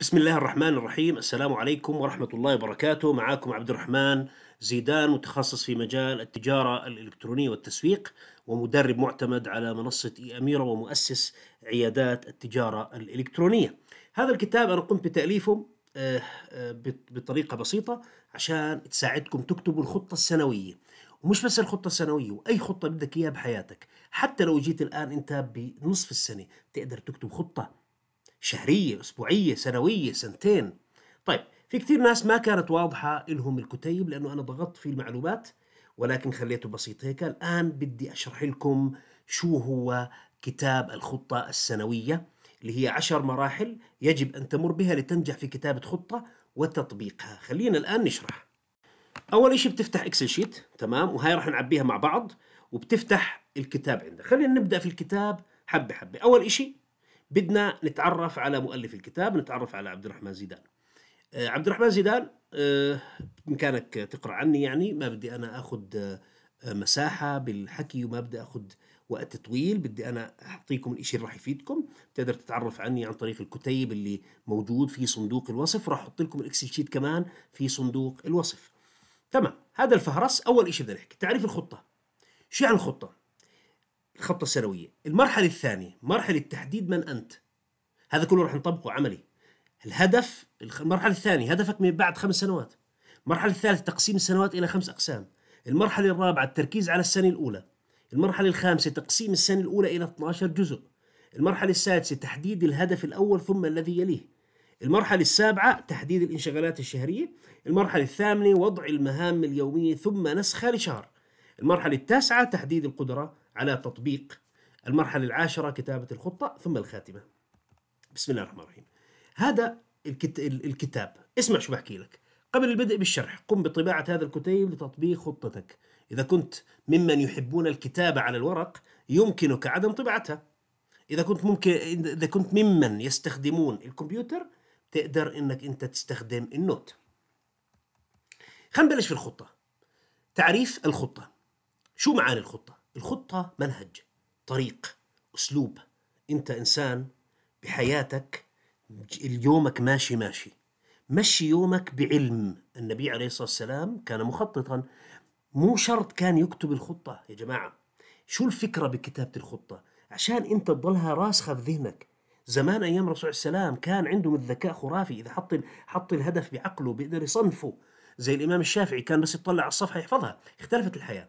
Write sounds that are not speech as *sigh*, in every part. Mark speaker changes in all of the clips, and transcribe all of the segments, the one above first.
Speaker 1: بسم الله الرحمن الرحيم السلام عليكم ورحمة الله وبركاته معكم عبد الرحمن زيدان متخصص في مجال التجارة الإلكترونية والتسويق ومدرب معتمد على منصة إي أميرة ومؤسس عيادات التجارة الإلكترونية هذا الكتاب أنا قمت بتأليفه آه، آه، بطريقة بسيطة عشان تساعدكم تكتبوا الخطة السنوية ومش بس الخطة السنوية وأي خطة بدك إياها بحياتك حتى لو جيت الآن أنت بنصف السنة تقدر تكتب خطة شهرية أسبوعية سنوية سنتين طيب في كثير ناس ما كانت واضحة إلهم الكتيب لأنه أنا ضغطت في المعلومات ولكن خليته بسيط هيك الآن بدي أشرح لكم شو هو كتاب الخطة السنوية اللي هي عشر مراحل يجب أن تمر بها لتنجح في كتابة خطة وتطبيقها خلينا الآن نشرح أول شيء بتفتح إكسل شيت تمام وهي راح نعبيها مع بعض وبتفتح الكتاب عندك خلينا نبدأ في الكتاب حبة حبة أول شيء بدنا نتعرف على مؤلف الكتاب نتعرف على عبد الرحمن زيدان آه، عبد الرحمن زيدان بامكانك آه، تقرا عني يعني ما بدي انا اخذ آه، مساحه بالحكي وما بدي اخذ وقت طويل بدي انا اعطيكم الشيء اللي راح يفيدكم بتقدر تتعرف عني عن طريق الكتيب اللي موجود في صندوق الوصف راح احط لكم الاكسل شيت كمان في صندوق الوصف تمام هذا الفهرس اول شيء بدنا نحكي تعريف الخطه شو يعني الخطه الخطه السنويه المرحله الثانيه مرحله تحديد من انت هذا كله راح نطبقه عملي الهدف المرحله الثانيه هدفك من بعد خمس سنوات المرحله الثالثه تقسيم السنوات الى خمس اقسام المرحله الرابعه التركيز على السنه الاولى المرحله الخامسه تقسيم السنه الاولى الى 12 جزء المرحله السادسه تحديد الهدف الاول ثم الذي يليه المرحلة السابعة تحديد الانشغالات الشهرية المرحلة الثامنة وضع المهام اليومية ثم نسخها لشهر المرحلة التاسعة تحديد القدرة على تطبيق المرحلة العاشرة كتابة الخطة ثم الخاتمة بسم الله الرحمن الرحيم هذا الكتاب اسمع شو بحكي لك قبل البدء بالشرح قم بطباعة هذا الكتيب لتطبيق خطتك إذا كنت ممن يحبون الكتابة على الورق يمكنك عدم طباعتها إذا كنت ممكن إذا كنت ممن يستخدمون الكمبيوتر تقدر إنك أنت تستخدم النوت خلينا نبلش في الخطة تعريف الخطة شو معاني الخطة الخطة منهج طريق أسلوب أنت إنسان بحياتك يومك ماشي ماشي مشي يومك بعلم النبي عليه الصلاة والسلام كان مخططا مو شرط كان يكتب الخطة يا جماعة شو الفكرة بكتابة الخطة عشان أنت تضلها راسخة في ذهنك زمان أيام الرسول عليه السلام كان عندهم الذكاء خرافي إذا حط حط الهدف بعقله بيقدر يصنفه زي الإمام الشافعي كان بس يطلع على الصفحة يحفظها اختلفت الحياة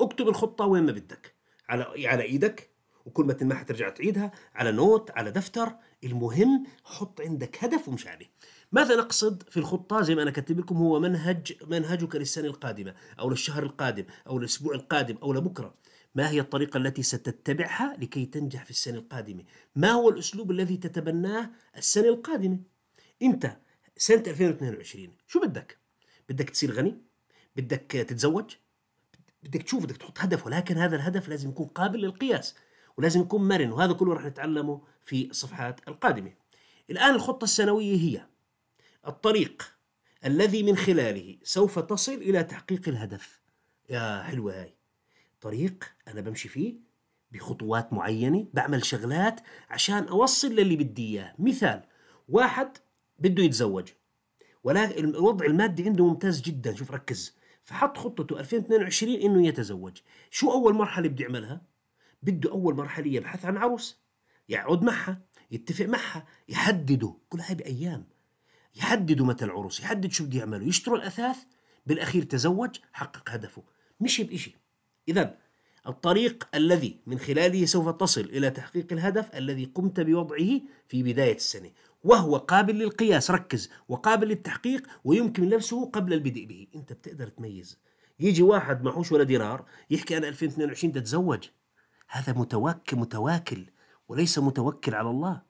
Speaker 1: اكتب الخطه وين ما بدك على على ايدك وكل ما تنمح ترجع تعيدها على نوت على دفتر المهم حط عندك هدف ومش عليه ماذا نقصد في الخطة زي ما أنا كاتب لكم هو منهج منهجك للسنة القادمة أو للشهر القادم أو للأسبوع القادم أو لبكرة ما هي الطريقة التي ستتبعها لكي تنجح في السنة القادمة ما هو الأسلوب الذي تتبناه السنة القادمة أنت سنة 2022 شو بدك بدك تصير غني بدك تتزوج بدك تشوف بدك تحط هدف ولكن هذا الهدف لازم يكون قابل للقياس ولازم يكون مرن وهذا كله راح نتعلمه في الصفحات القادمة الآن الخطة السنوية هي الطريق الذي من خلاله سوف تصل إلى تحقيق الهدف يا حلوة هاي طريق أنا بمشي فيه بخطوات معينة بعمل شغلات عشان أوصل للي بدي إياه مثال واحد بده يتزوج ولا الوضع المادي عنده ممتاز جدا شوف ركز فحط خطته 2022 انه يتزوج شو اول مرحله بده يعملها بده اول مرحله يبحث عن عروس يقعد معها يتفق معها يحددوا كل هاي بايام يحددوا متى العروس يحدد شو بده يعملوا يشتروا الاثاث بالاخير تزوج حقق هدفه مش بإشي اذا الطريق الذي من خلاله سوف تصل الى تحقيق الهدف الذي قمت بوضعه في بدايه السنه وهو قابل للقياس ركز وقابل للتحقيق ويمكن لبسه قبل البدء به انت بتقدر تميز يجي واحد معهوش ولا دينار يحكي انا 2022 بدي اتزوج هذا متوكل متواكل وليس متوكل على الله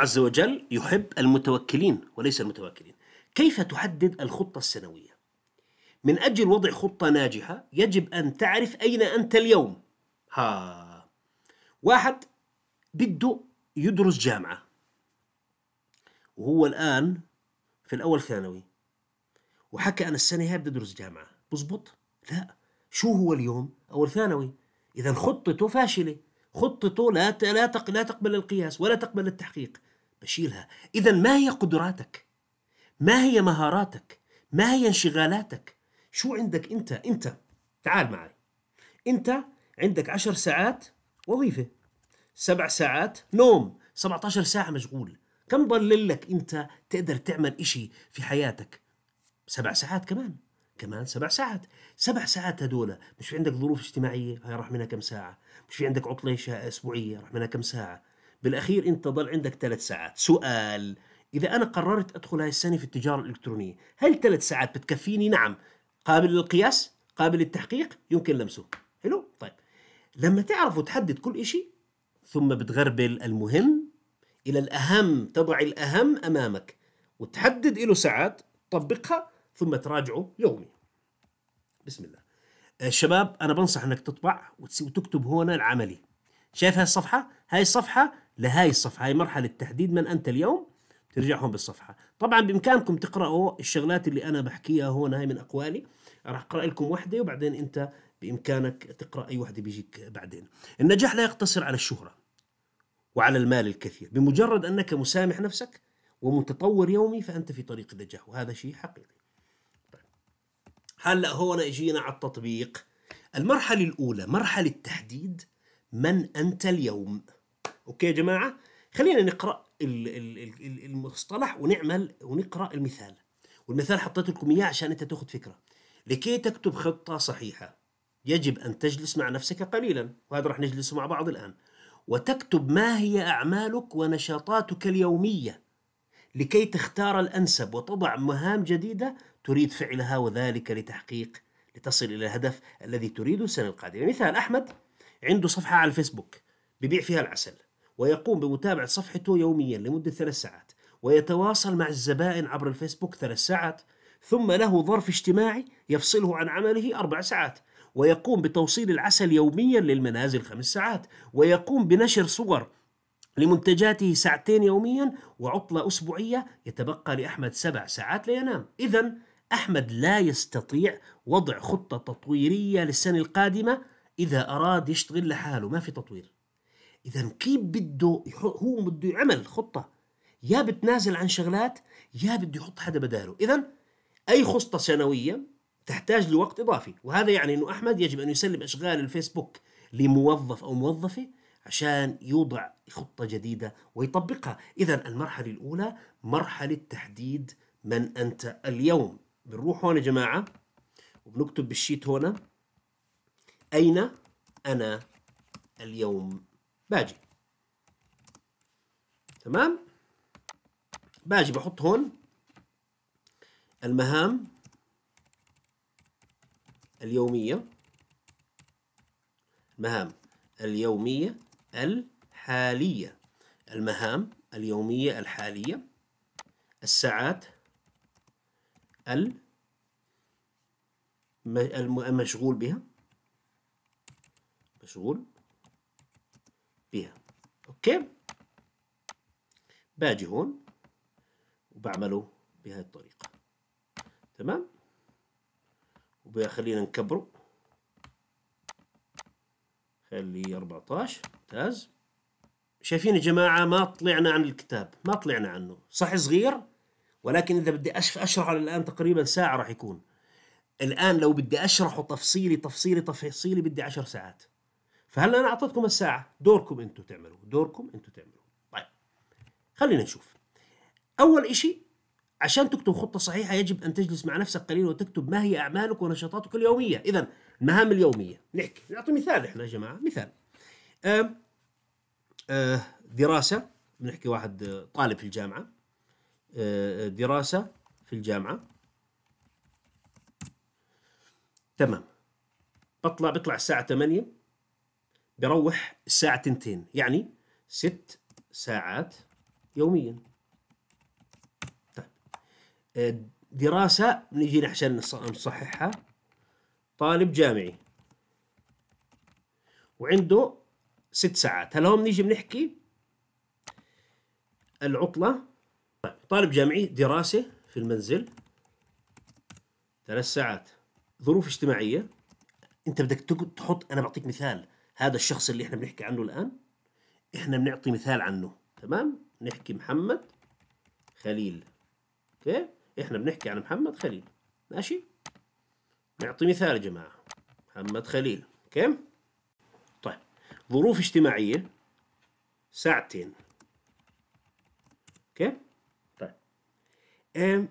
Speaker 1: عز وجل يحب المتوكلين وليس المتواكلين كيف تحدد الخطة السنوية؟ من أجل وضع خطة ناجحة يجب أن تعرف أين أنت اليوم ها واحد بده يدرس جامعة وهو الآن في الأول ثانوي وحكى أنا السنة هاي بدي أدرس جامعة بزبط؟ لا شو هو اليوم؟ أول ثانوي إذا خطته فاشلة خطته لا لا لا تقبل القياس ولا تقبل التحقيق بشيلها إذا ما هي قدراتك؟ ما هي مهاراتك؟ ما هي انشغالاتك؟ شو عندك أنت؟ أنت تعال معي أنت عندك عشر ساعات وظيفة سبع ساعات نوم 17 ساعة مشغول كم ضل لك انت تقدر تعمل اشي في حياتك سبع ساعات كمان كمان سبع ساعات سبع ساعات هدول مش في عندك ظروف اجتماعية هاي راح منها كم ساعة مش في عندك عطلة أسبوعية راح منها كم ساعة بالأخير أنت ضل عندك ثلاث ساعات سؤال إذا أنا قررت أدخل هاي السنة في التجارة الإلكترونية هل ثلاث ساعات بتكفيني نعم قابل للقياس قابل للتحقيق يمكن لمسه حلو طيب لما تعرف وتحدد كل إشي ثم بتغربل المهم الى الاهم تضع الاهم امامك وتحدد له ساعات تطبقها ثم تراجعه يومي بسم الله الشباب أه، انا بنصح انك تطبع وتكتب هنا العملي شايف هاي الصفحه هاي الصفحه لهاي الصفحه هاي مرحله تحديد من انت اليوم ترجع هون بالصفحه طبعا بامكانكم تقراوا الشغلات اللي انا بحكيها هون هاي من اقوالي راح اقرا لكم وحده وبعدين انت بامكانك تقرا اي وحده بيجيك بعدين النجاح لا يقتصر على الشهره وعلى المال الكثير بمجرد أنك مسامح نفسك ومتطور يومي فأنت في طريق النجاح وهذا شيء حقيقي طيب. هلأ هون إجينا على التطبيق المرحلة الأولى مرحلة تحديد من أنت اليوم أوكي يا جماعة خلينا نقرأ المصطلح ونعمل ونقرأ المثال والمثال حطيت لكم إياه عشان أنت تاخذ فكرة لكي تكتب خطة صحيحة يجب أن تجلس مع نفسك قليلا وهذا راح نجلسه مع بعض الآن وتكتب ما هي أعمالك ونشاطاتك اليومية لكي تختار الأنسب وتضع مهام جديدة تريد فعلها وذلك لتحقيق لتصل إلى الهدف الذي تريده السنة القادمة مثال أحمد عنده صفحة على الفيسبوك ببيع فيها العسل ويقوم بمتابعة صفحته يوميا لمدة ثلاث ساعات ويتواصل مع الزبائن عبر الفيسبوك ثلاث ساعات ثم له ظرف اجتماعي يفصله عن عمله أربع ساعات ويقوم بتوصيل العسل يوميا للمنازل خمس ساعات ويقوم بنشر صور لمنتجاته ساعتين يوميا وعطلة أسبوعية يتبقى لأحمد سبع ساعات لينام إذا أحمد لا يستطيع وضع خطة تطويرية للسنة القادمة إذا أراد يشتغل لحاله ما في تطوير إذا كيف بده هو بده يعمل خطة يا بتنازل عن شغلات يا بده يحط حدا بداله إذا أي خطة سنوية تحتاج لوقت إضافي وهذا يعني أنه أحمد يجب أن يسلم أشغال الفيسبوك لموظف أو موظفة عشان يوضع خطة جديدة ويطبقها إذا المرحلة الأولى مرحلة تحديد من أنت اليوم بنروح هون يا جماعة وبنكتب بالشيت هنا أين أنا اليوم باجي تمام باجي بحط هون المهام اليومية المهام اليومية الحالية المهام اليومية الحالية الساعات المشغول بها مشغول بها اوكي باجي هون وبعمله بهذه الطريقة تمام خلينا نكبره خليه 14 ممتاز شايفين يا جماعة ما طلعنا عن الكتاب ما طلعنا عنه صح صغير ولكن إذا بدي أشرحه الآن تقريبا ساعة راح يكون الآن لو بدي أشرحه تفصيلي تفصيلي تفصيلي بدي عشر ساعات فهلا أنا أعطيتكم الساعة دوركم أنتم تعملوا دوركم أنتم تعملوا طيب خلينا نشوف أول إشي عشان تكتب خطة صحيحة يجب أن تجلس مع نفسك قليلا وتكتب ما هي أعمالك ونشاطاتك اليومية إذا المهام اليومية نحكي نعطي مثال إحنا يا جماعة مثال أه، دراسة بنحكي واحد طالب في الجامعة أه، دراسة في الجامعة تمام بطلع بطلع الساعة 8 بروح الساعة 2 يعني ست ساعات يوميا دراسة نجي عشان نصححها طالب جامعي وعنده ست ساعات هل هم نيجي بنحكي العطلة طالب جامعي دراسة في المنزل ثلاث ساعات ظروف اجتماعية انت بدك تحط انا بعطيك مثال هذا الشخص اللي احنا بنحكي عنه الان احنا بنعطي مثال عنه تمام نحكي محمد خليل اوكي احنا بنحكي عن محمد خليل ماشي نعطي مثال يا جماعة محمد خليل اوكي طيب ظروف اجتماعية ساعتين اوكي طيب ام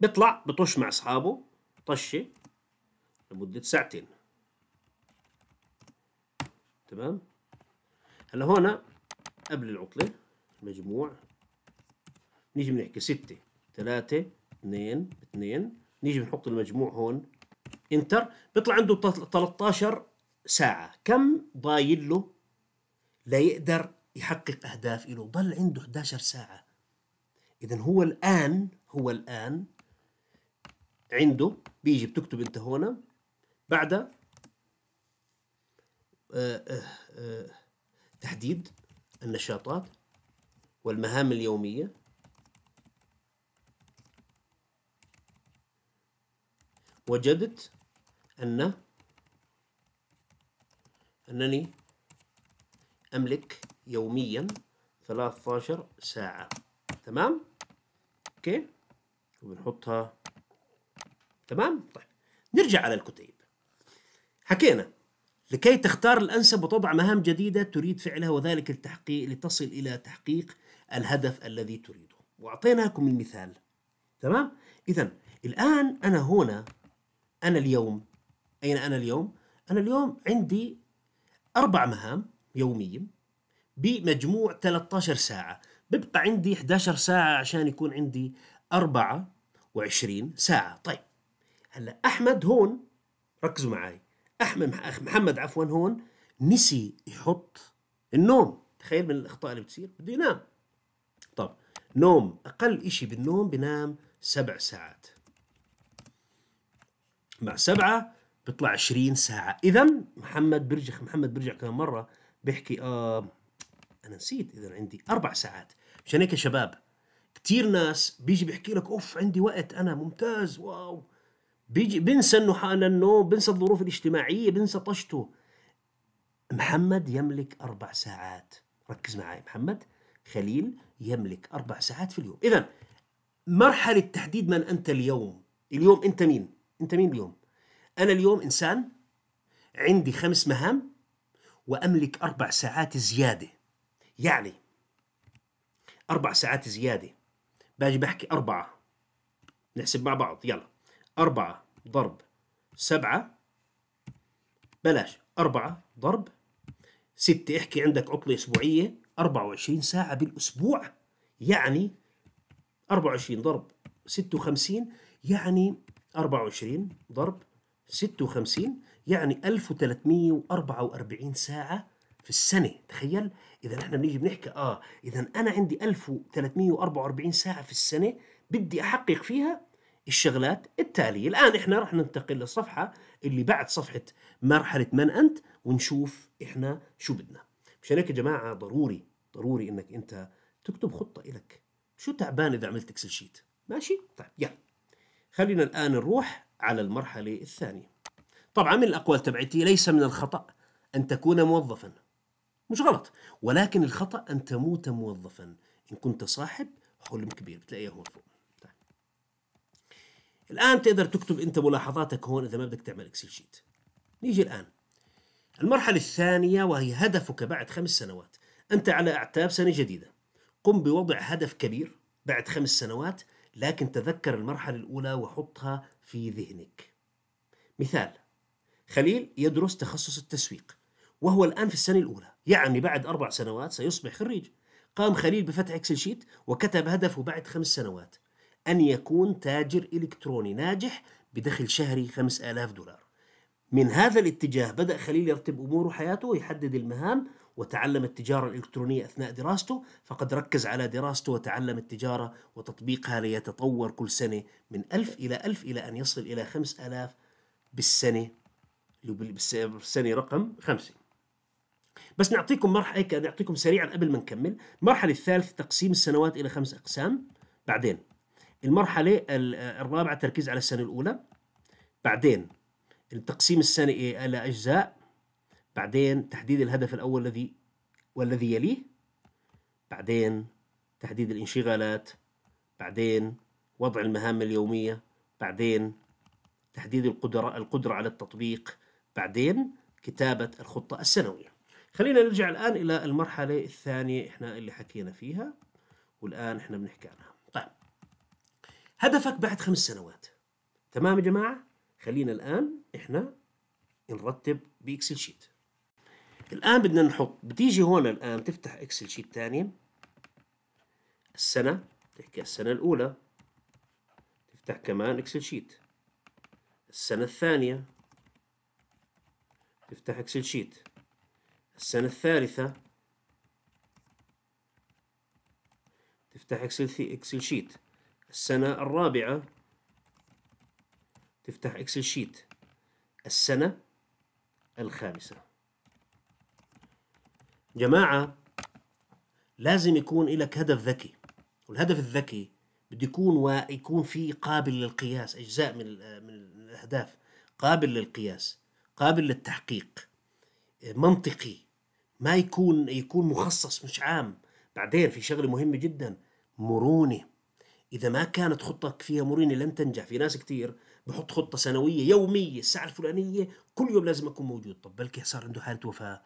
Speaker 1: بيطلع بطش مع اصحابه طشة لمدة ساعتين تمام هلا هون قبل العطلة مجموع نيجي بنحكي 6 3 2 اثنين نيجي بنحط المجموع هون انتر بيطلع عنده 13 ساعة كم ضايل له ليقدر يحقق أهداف له ضل عنده 11 ساعة إذا هو الآن هو الآن عنده بيجي بتكتب أنت هون بعد آه، آه، آه، تحديد النشاطات والمهام اليومية وجدت أن أنني أملك يوميا 13 ساعة تمام؟ أوكي؟ وبنحطها تمام؟ طيب نرجع على الكتيب حكينا لكي تختار الأنسب وتضع مهام جديدة تريد فعلها وذلك التحقيق لتصل إلى تحقيق الهدف الذي تريده وأعطيناكم المثال تمام؟ إذا الآن أنا هنا أنا اليوم أين أنا اليوم؟ أنا اليوم عندي أربع مهام يوميا بمجموع 13 ساعة بيبقى عندي 11 ساعة عشان يكون عندي 24 ساعة طيب هلا أحمد هون ركزوا معي أحمد محمد عفوا هون نسي يحط النوم تخيل من الأخطاء اللي بتصير بده ينام طب نوم أقل إشي بالنوم بنام سبع ساعات مع سبعة بيطلع 20 ساعة إذا محمد برجع محمد برجع كمان مرة بيحكي آه أنا نسيت إذا عندي أربع ساعات مشان هيك يا شباب كتير ناس بيجي بيحكي لك أوف عندي وقت أنا ممتاز واو بيجي بنسى إنه حقنا النوم بنسى الظروف الاجتماعية بنسى طشته محمد يملك أربع ساعات ركز معي محمد خليل يملك أربع ساعات في اليوم إذا مرحلة تحديد من أنت اليوم اليوم أنت مين انت مين اليوم انا اليوم انسان عندي خمس مهام واملك اربع ساعات زياده يعني اربع ساعات زياده باجي بحكي اربعه نحسب مع بعض يلا أربعة ضرب سبعة بلاش أربعة ضرب ستة احكي عندك عطلة أسبوعية 24 ساعة بالأسبوع يعني 24 ضرب 56 يعني 24 ضرب 56 يعني 1344 ساعة في السنة تخيل إذا نحن بنيجي بنحكي آه إذا أنا عندي 1344 ساعة في السنة بدي أحقق فيها الشغلات التالية الآن إحنا رح ننتقل للصفحة اللي بعد صفحة مرحلة من أنت ونشوف إحنا شو بدنا مشان هيك يا جماعة ضروري ضروري إنك أنت تكتب خطة إلك شو تعبان إذا عملت إكسل شيت ماشي؟ طيب يلا خلينا الآن نروح على المرحلة الثانية طبعا من الأقوال تبعتي ليس من الخطأ أن تكون موظفا مش غلط ولكن الخطأ أن تموت موظفا إن كنت صاحب حلم كبير بتلاقيها هون فوق طيب. الآن تقدر تكتب أنت ملاحظاتك هون إذا ما بدك تعمل إكسل شيت نيجي الآن المرحلة الثانية وهي هدفك بعد خمس سنوات أنت على أعتاب سنة جديدة قم بوضع هدف كبير بعد خمس سنوات لكن تذكر المرحلة الأولى وحطها في ذهنك. مثال خليل يدرس تخصص التسويق وهو الآن في السنة الأولى يعني بعد أربع سنوات سيصبح خريج قام خليل بفتح اكسل شيت وكتب هدفه بعد خمس سنوات أن يكون تاجر إلكتروني ناجح بدخل شهري 5000 دولار من هذا الاتجاه بدأ خليل يرتب أموره وحياته ويحدد المهام وتعلم التجارة الإلكترونية أثناء دراسته فقد ركز على دراسته وتعلم التجارة وتطبيقها ليتطور كل سنة من ألف إلى ألف إلى أن يصل إلى خمس ألاف بالسنة بالسنة رقم خمسة بس نعطيكم مرحلة هيك نعطيكم سريعا قبل ما نكمل المرحلة الثالثة تقسيم السنوات إلى خمس أقسام بعدين المرحلة الرابعة تركيز على السنة الأولى بعدين التقسيم السنة إلى أجزاء بعدين تحديد الهدف الأول الذي والذي يليه بعدين تحديد الانشغالات بعدين وضع المهام اليومية بعدين تحديد القدرة القدرة على التطبيق بعدين كتابة الخطة السنوية خلينا نرجع الآن إلى المرحلة الثانية إحنا اللي حكينا فيها والآن إحنا بنحكي عنها طيب هدفك بعد خمس سنوات تمام يا جماعة خلينا الآن إحنا نرتب بإكسل شيت الآن بدنا نحط بتيجي هون الآن تفتح اكسل شيت ثاني السنة تحكي السنة الأولى تفتح كمان اكسل شيت السنة الثانية تفتح اكسل شيت السنة الثالثة تفتح اكسل اكسل شيت السنة الرابعة تفتح اكسل شيت السنة الخامسة جماعة لازم يكون لك هدف ذكي والهدف الذكي بده يكون ويكون فيه قابل للقياس أجزاء من, من الأهداف قابل للقياس قابل للتحقيق منطقي ما يكون يكون مخصص مش عام بعدين في شغله مهمه جدا مرونه اذا ما كانت خطتك فيها مرونه لن تنجح في ناس كثير بحط خطه سنويه يوميه الساعه الفلانيه كل يوم لازم اكون موجود طب بلكي صار عنده حاله وفاه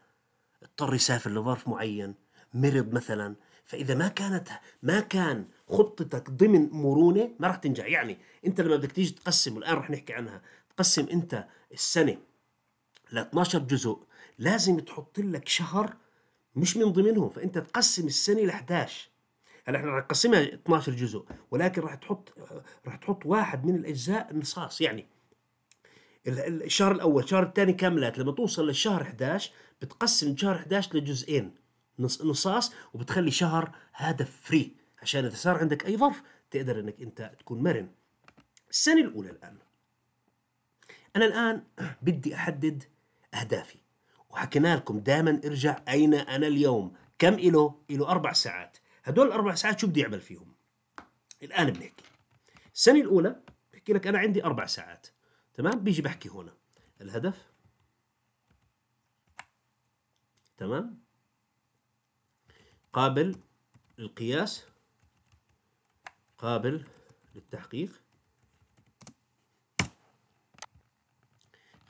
Speaker 1: اضطر يسافر لظرف معين مرض مثلا فاذا ما كانت ما كان خطتك ضمن مرونه ما راح تنجح يعني انت لما بدك تيجي تقسم والان راح نحكي عنها تقسم انت السنه ل 12 جزء لازم تحط لك شهر مش من ضمنهم فانت تقسم السنه ل 11 هلا احنا رح نقسمها 12 جزء ولكن راح تحط راح تحط واحد من الاجزاء نصاص يعني الشهر الاول الشهر الثاني كاملات لما توصل للشهر 11 بتقسم شهر 11 لجزئين نص نصاص وبتخلي شهر هذا فري عشان اذا صار عندك اي ظرف تقدر انك انت تكون مرن السنه الاولى الان انا الان *clears throat* بدي احدد اهدافي وحكينا لكم دائما ارجع اين انا اليوم كم إله؟ إله أربع ساعات هدول الأربع ساعات شو بدي أعمل فيهم؟ الآن بنحكي السنة الأولى بحكي لك أنا عندي أربع ساعات تمام بيجي بحكي هنا الهدف تمام قابل للقياس قابل للتحقيق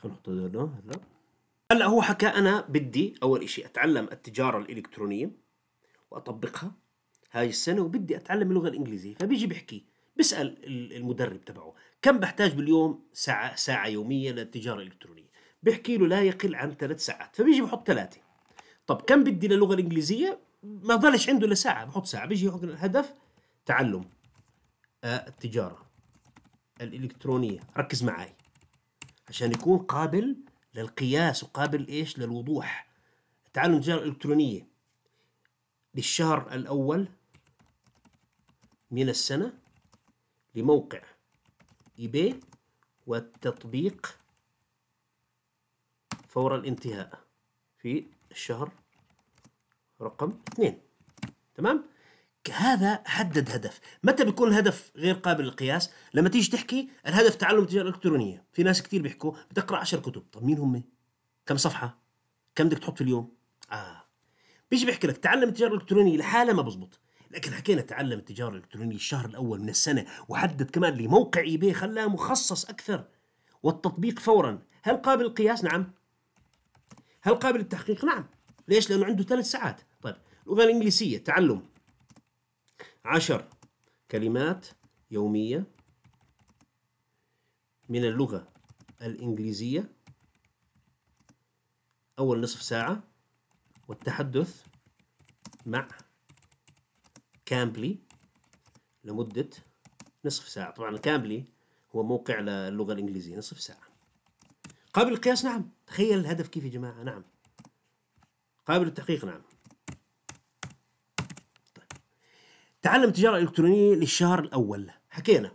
Speaker 1: هنحط هلا هلا هو حكى انا بدي اول شيء اتعلم التجاره الالكترونيه واطبقها هاي السنه وبدي اتعلم اللغه الانجليزيه فبيجي بحكي بيسال المدرب تبعه كم بحتاج باليوم ساعه ساعه يوميا للتجاره الالكترونيه بيحكي له لا يقل عن ثلاث ساعات فبيجي بحط ثلاثه طب كم بدي للغه الانجليزيه ما ضلش عنده الا ساعه بحط ساعه بيجي يحط الهدف تعلم آه، التجاره الالكترونيه ركز معي عشان يكون قابل للقياس وقابل ايش للوضوح تعلم التجاره الالكترونيه للشهر الاول من السنه لموقع ايباي e والتطبيق فور الانتهاء في الشهر رقم اثنين تمام؟ هذا حدد هدف متى بيكون الهدف غير قابل للقياس لما تيجي تحكي الهدف تعلم التجاره الالكترونيه في ناس كثير بيحكوا بتقرا 10 كتب طب مين هم كم صفحه كم بدك تحط في اليوم اه بيجي بيحكي لك تعلم التجاره الالكترونيه لحالها ما بزبط لكن حكينا تعلم التجاره الالكترونيه الشهر الاول من السنه وحدد كمان لموقع اي بي خلاه مخصص اكثر والتطبيق فورا هل قابل للقياس نعم هل قابل للتحقيق نعم ليش لانه عنده ثلاث ساعات طيب اللغه الانجليزيه تعلم عشر كلمات يوميه من اللغه الانجليزيه اول نصف ساعه والتحدث مع كامبلي لمدة نصف ساعة طبعا الكامبلي هو موقع للغة الإنجليزية نصف ساعة قابل القياس نعم تخيل الهدف كيف يا جماعة نعم قابل التحقيق نعم طيب. تعلم التجارة الإلكترونية للشهر الأول حكينا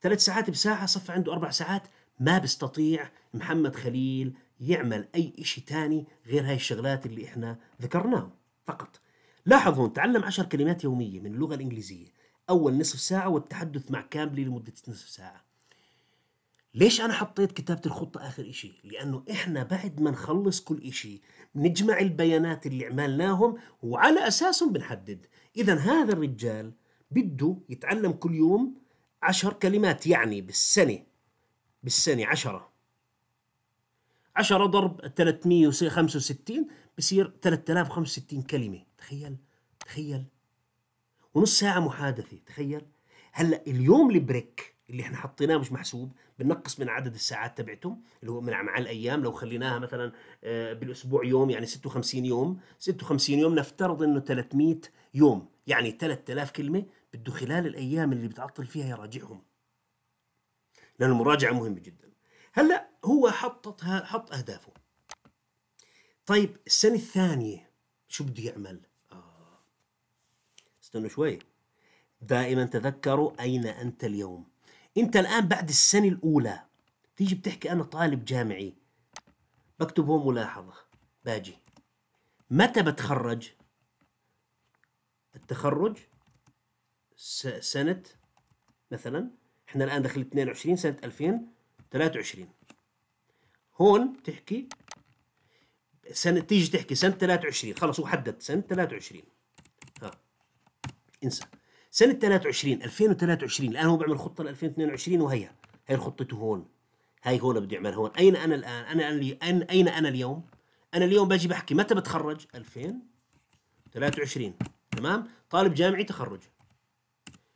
Speaker 1: ثلاث ساعات بساعة صف عنده أربع ساعات ما بيستطيع محمد خليل يعمل أي إشي تاني غير هاي الشغلات اللي إحنا ذكرناها فقط لاحظ هون تعلم عشر كلمات يومية من اللغة الإنجليزية أول نصف ساعة والتحدث مع كامبلي لمدة نصف ساعة ليش أنا حطيت كتابة الخطة آخر إشي؟ لأنه إحنا بعد ما نخلص كل إشي نجمع البيانات اللي عملناهم وعلى أساسهم بنحدد إذا هذا الرجال بده يتعلم كل يوم عشر كلمات يعني بالسنة بالسنة عشرة عشرة ضرب 365 بصير 3065 كلمة تخيل تخيل ونص ساعة محادثة تخيل هلا اليوم البريك اللي احنا حطيناه مش محسوب بنقص من عدد الساعات تبعتهم اللي هو من مع الايام لو خليناها مثلا آه، بالاسبوع يوم يعني 56 يوم 56 يوم نفترض انه 300 يوم يعني 3000 كلمه بده خلال الايام اللي بتعطل فيها يراجعهم لان المراجعه مهمه جدا هلا هو حطت حط اهدافه طيب السنه الثانيه شو بده يعمل استنوا شوي دائما تذكروا أين أنت اليوم أنت الآن بعد السنة الأولى تيجي بتحكي أنا طالب جامعي بكتب هون ملاحظة باجي متى بتخرج التخرج سنة مثلا احنا الآن دخل 22 سنة 2023 هون تحكي سنة تيجي تحكي سنة 23 خلص هو حدد سنة 23 انسى سنة 23 2023 الآن هو بيعمل خطة ل 2022 وهي هي خطته هون هاي هون بدي أعمل هون أين أنا الآن أنا أنا أين أنا اليوم أنا اليوم باجي بحكي متى بتخرج 2023 تمام طالب جامعي تخرج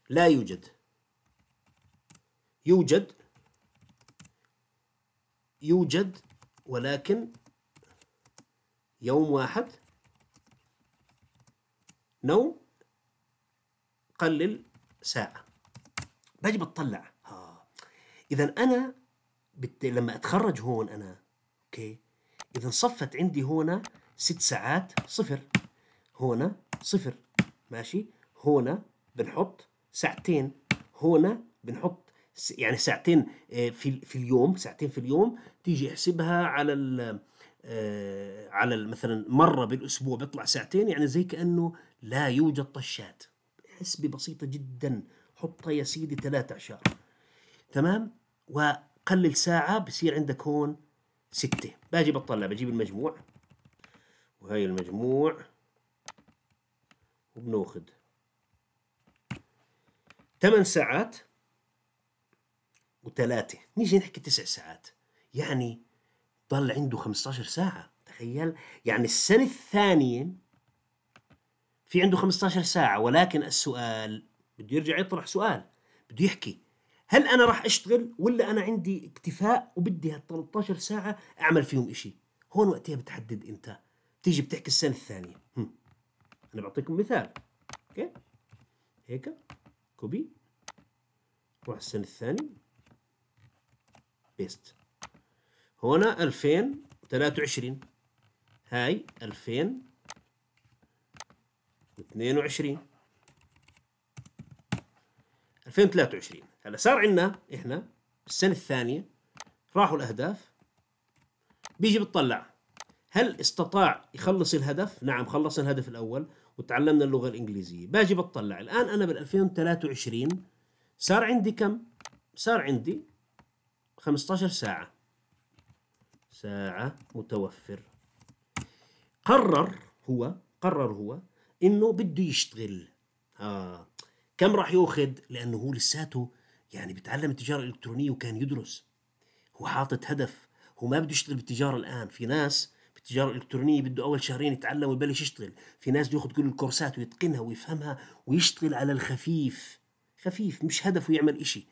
Speaker 1: لا يوجد يوجد يوجد ولكن يوم واحد نو تقلل ساعة باجي بتطلع آه. إذا أنا بت... لما أتخرج هون أنا أوكي إذا صفت عندي هون ست ساعات صفر هون صفر ماشي هون بنحط ساعتين هون بنحط يعني ساعتين آه، في في اليوم ساعتين في اليوم تيجي احسبها على ال آه، على مثلا مره بالاسبوع بيطلع ساعتين يعني زي كانه لا يوجد طشات حسبة بسيطة جدا حطها يا سيدي ثلاثة أعشار تمام وقلل ساعة بصير عندك هون ستة باجي بطلع بجيب المجموع وهي المجموع وبناخذ ثمان ساعات وثلاثة نيجي نحكي تسع ساعات يعني ضل عنده 15 ساعة تخيل يعني السنة الثانية في عنده 15 ساعه ولكن السؤال بده يرجع يطرح سؤال بده يحكي هل انا راح اشتغل ولا انا عندي اكتفاء وبدي هال 13 ساعه اعمل فيهم إشي هون وقتها بتحدد انت بتيجي بتحكي السنه الثانيه هم. انا بعطيكم مثال اوكي هيك كوبي روح السنه الثانيه بيست هنا 2023 هاي 2023 22 2023 هلا صار عندنا احنا السنه الثانيه راحوا الاهداف بيجي بتطلع هل استطاع يخلص الهدف؟ نعم خلص الهدف الاول وتعلمنا اللغه الانجليزيه، باجي بتطلع الان انا بال 2023 صار عندي كم؟ صار عندي 15 ساعه ساعه متوفر قرر هو قرر هو انه بده يشتغل آه. كم راح ياخذ لانه هو لساته يعني بتعلم التجاره الالكترونيه وكان يدرس هو حاطط هدف هو ما بده يشتغل بالتجاره الان في ناس بالتجاره الالكترونيه بده اول شهرين يتعلم ويبلش يشتغل في ناس بده ياخذ كل الكورسات ويتقنها ويفهمها ويشتغل على الخفيف خفيف مش هدفه يعمل إشي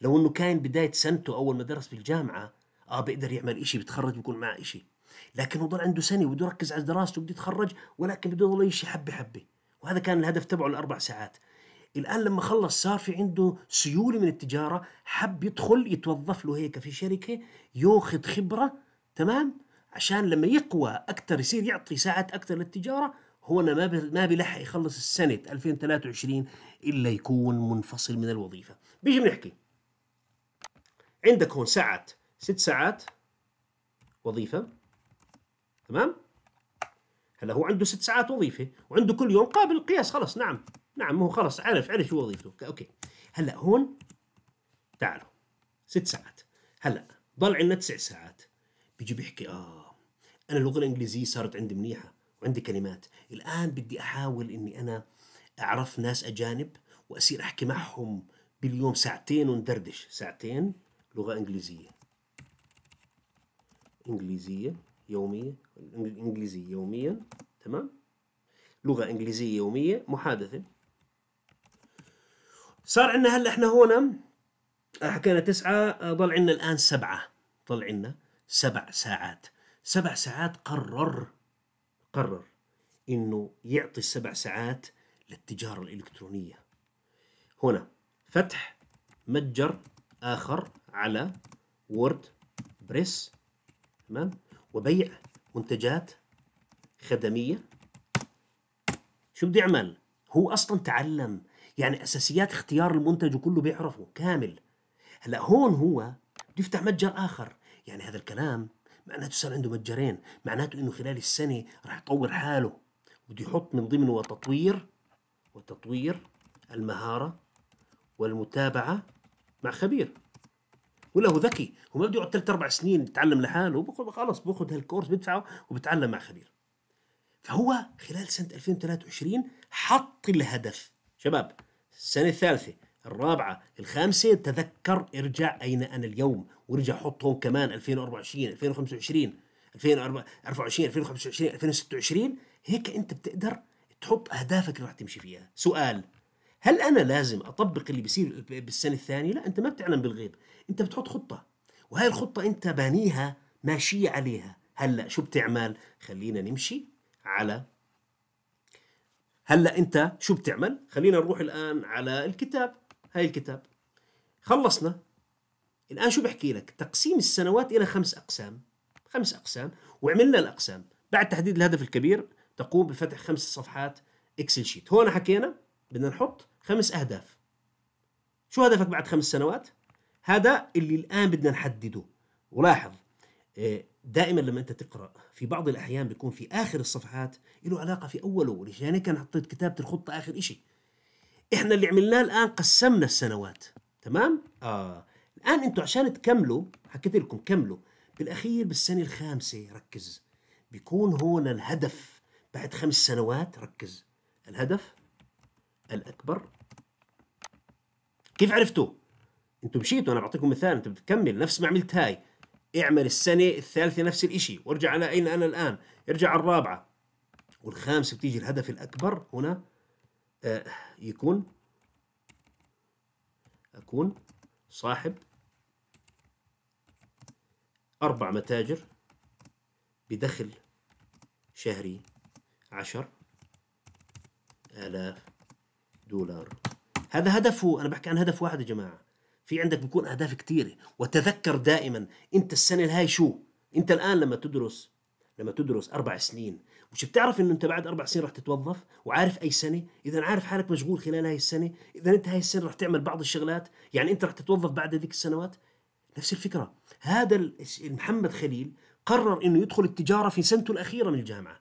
Speaker 1: لو انه كان بدايه سنته اول ما درس بالجامعه اه بيقدر يعمل إشي بتخرج بيكون معه إشي لكنه ظل عنده سنه وبده يركز على دراسته وبده يتخرج ولكن بده يضل يمشي حبه حبه وهذا كان الهدف تبعه الاربع ساعات الان لما خلص صار في عنده سيوله من التجاره حب يدخل يتوظف له هيك في شركه ياخذ خبره تمام عشان لما يقوى اكثر يصير يعطي ساعات اكثر للتجاره هو أنا ما ما بيلحق يخلص السنه 2023 الا يكون منفصل من الوظيفه بيجي بنحكي عندك هون ساعات ست ساعات وظيفه تمام هلا هو عنده ست ساعات وظيفه وعنده كل يوم قابل قياس خلص نعم نعم هو خلص عرف عرف شو وظيفته اوكي هلا هون تعالوا ست ساعات هلا ضل عندنا تسع ساعات بيجي بيحكي اه انا اللغه الانجليزيه صارت عندي منيحه وعندي كلمات الان بدي احاول اني انا اعرف ناس اجانب واصير احكي معهم باليوم ساعتين وندردش ساعتين لغه انجليزيه انجليزيه يومية إنجليزية يوميا تمام لغة إنجليزية يومية محادثة صار عندنا هلا احنا هون آه، حكينا تسعة آه، ضل عندنا الآن سبعة ضل عندنا سبع ساعات سبع ساعات قرر قرر إنه يعطي السبع ساعات للتجارة الإلكترونية هنا فتح متجر آخر على وورد بريس تمام وبيع منتجات خدمية شو بده يعمل؟ هو أصلا تعلم يعني أساسيات اختيار المنتج وكله بيعرفه كامل هلا هون هو بده يفتح متجر آخر يعني هذا الكلام معناته صار عنده متجرين معناته إنه خلال السنة راح يطور حاله بده يحط من ضمنه تطوير وتطوير المهارة والمتابعة مع خبير ولا هو ذكي هو ما بده يقعد ثلاث اربع سنين يتعلم لحاله باخذ خلص باخذ هالكورس بدفعه وبتعلم مع خبير فهو خلال سنه 2023 حط الهدف شباب السنه الثالثه الرابعة الخامسة تذكر ارجع أين أنا اليوم ورجع حط هون كمان 2024 2025 2024 2025 2026 هيك أنت بتقدر تحط أهدافك اللي راح تمشي فيها سؤال هل انا لازم اطبق اللي بيصير بالسنه الثانيه لا انت ما بتعلم بالغيب انت بتحط خطه وهاي الخطه انت بانيها ماشيه عليها هلا شو بتعمل خلينا نمشي على هلا انت شو بتعمل خلينا نروح الان على الكتاب هاي الكتاب خلصنا الان شو بحكي لك تقسيم السنوات الى خمس اقسام خمس اقسام وعملنا الاقسام بعد تحديد الهدف الكبير تقوم بفتح خمس صفحات اكسل شيت هون حكينا بدنا نحط خمس أهداف شو هدفك بعد خمس سنوات؟ هذا اللي الآن بدنا نحدده ولاحظ آه، دائما لما أنت تقرأ في بعض الأحيان بيكون في آخر الصفحات له علاقة في أوله عشان هيك أنا حطيت كتابة الخطة آخر شيء إحنا اللي عملناه الآن قسمنا السنوات تمام؟ آه الآن انتم عشان تكملوا حكيت لكم كملوا بالأخير بالسنة الخامسة ركز بيكون هون الهدف بعد خمس سنوات ركز الهدف الأكبر كيف عرفتوا؟ انتم مشيتوا انا بعطيكم مثال انت بتكمل نفس ما عملت هاي اعمل السنة الثالثة نفس الإشي وارجع على أين أنا الآن ارجع على الرابعة والخامسة بتيجي الهدف الأكبر هنا آه يكون أكون صاحب أربع متاجر بدخل شهري عشر آلاف دولار هذا هدفه انا بحكي عن هدف واحد يا جماعه في عندك بكون اهداف كثيره وتذكر دائما انت السنه الهاي شو انت الان لما تدرس لما تدرس اربع سنين مش بتعرف انه انت بعد اربع سنين رح تتوظف وعارف اي سنه اذا عارف حالك مشغول خلال هاي السنه اذا انت هاي السنه رح تعمل بعض الشغلات يعني انت رح تتوظف بعد هذيك السنوات نفس الفكره هذا محمد خليل قرر انه يدخل التجاره في سنته الاخيره من الجامعه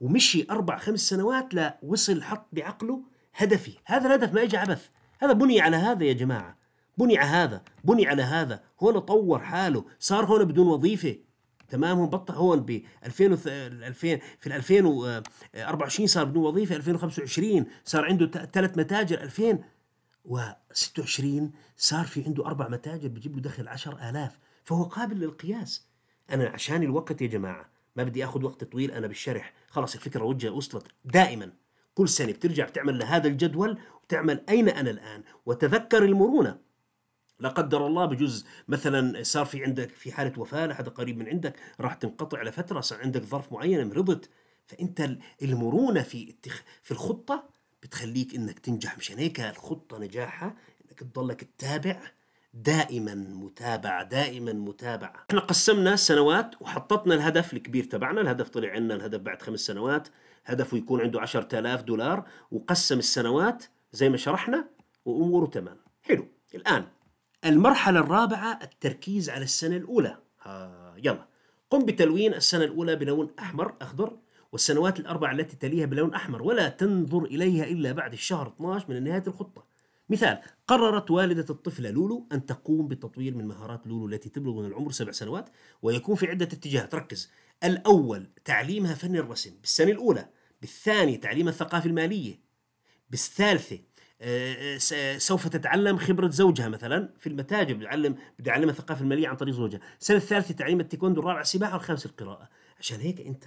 Speaker 1: ومشي اربع خمس سنوات لوصل حط بعقله هدفي هذا الهدف ما اجى عبث هذا بني على هذا يا جماعه بني على هذا بني على هذا هون طور حاله صار هون بدون وظيفه تمام هون بطل هون ب 2000 2000 في 2024 آه، صار بدون وظيفه 2025 صار عنده ثلاث متاجر 2000 و26 صار في عنده اربع متاجر بجيب له دخل 10000 فهو قابل للقياس انا عشان الوقت يا جماعه ما بدي اخذ وقت طويل انا بالشرح خلاص الفكره وجهه وصلت دائما كل سنة بترجع بتعمل لهذا الجدول وتعمل أين أنا الآن وتذكر المرونة لا قدر الله بجوز مثلا صار في عندك في حالة وفاة لحد قريب من عندك راح تنقطع لفترة صار عندك ظرف معين مرضت فأنت المرونة في التخ... في الخطة بتخليك إنك تنجح مشان هيك الخطة نجاحها إنك تضلك تتابع دائما متابعة دائما متابعة احنا قسمنا السنوات وحطتنا الهدف الكبير تبعنا الهدف طلع عندنا الهدف بعد خمس سنوات هدفه يكون عنده 10000 دولار وقسم السنوات زي ما شرحنا واموره تمام حلو الان المرحله الرابعه التركيز على السنه الاولى ها يلا قم بتلوين السنه الاولى بلون احمر اخضر والسنوات الاربع التي تليها بلون احمر ولا تنظر اليها الا بعد الشهر 12 من نهايه الخطه مثال قررت والدة الطفلة لولو أن تقوم بتطوير من مهارات لولو التي تبلغ من العمر سبع سنوات ويكون في عدة اتجاهات ركز الأول تعليمها فن الرسم بالسنة الأولى بالثاني تعليمها الثقافة المالية بالثالثة آه، آه، آه، سوف تتعلم خبرة زوجها مثلا في المتاجر بتعلم بده يعلمها الثقافة المالية عن طريق زوجها السنة الثالثة تعليم التيكوندو الرابعة السباحة والخامسة القراءة عشان هيك أنت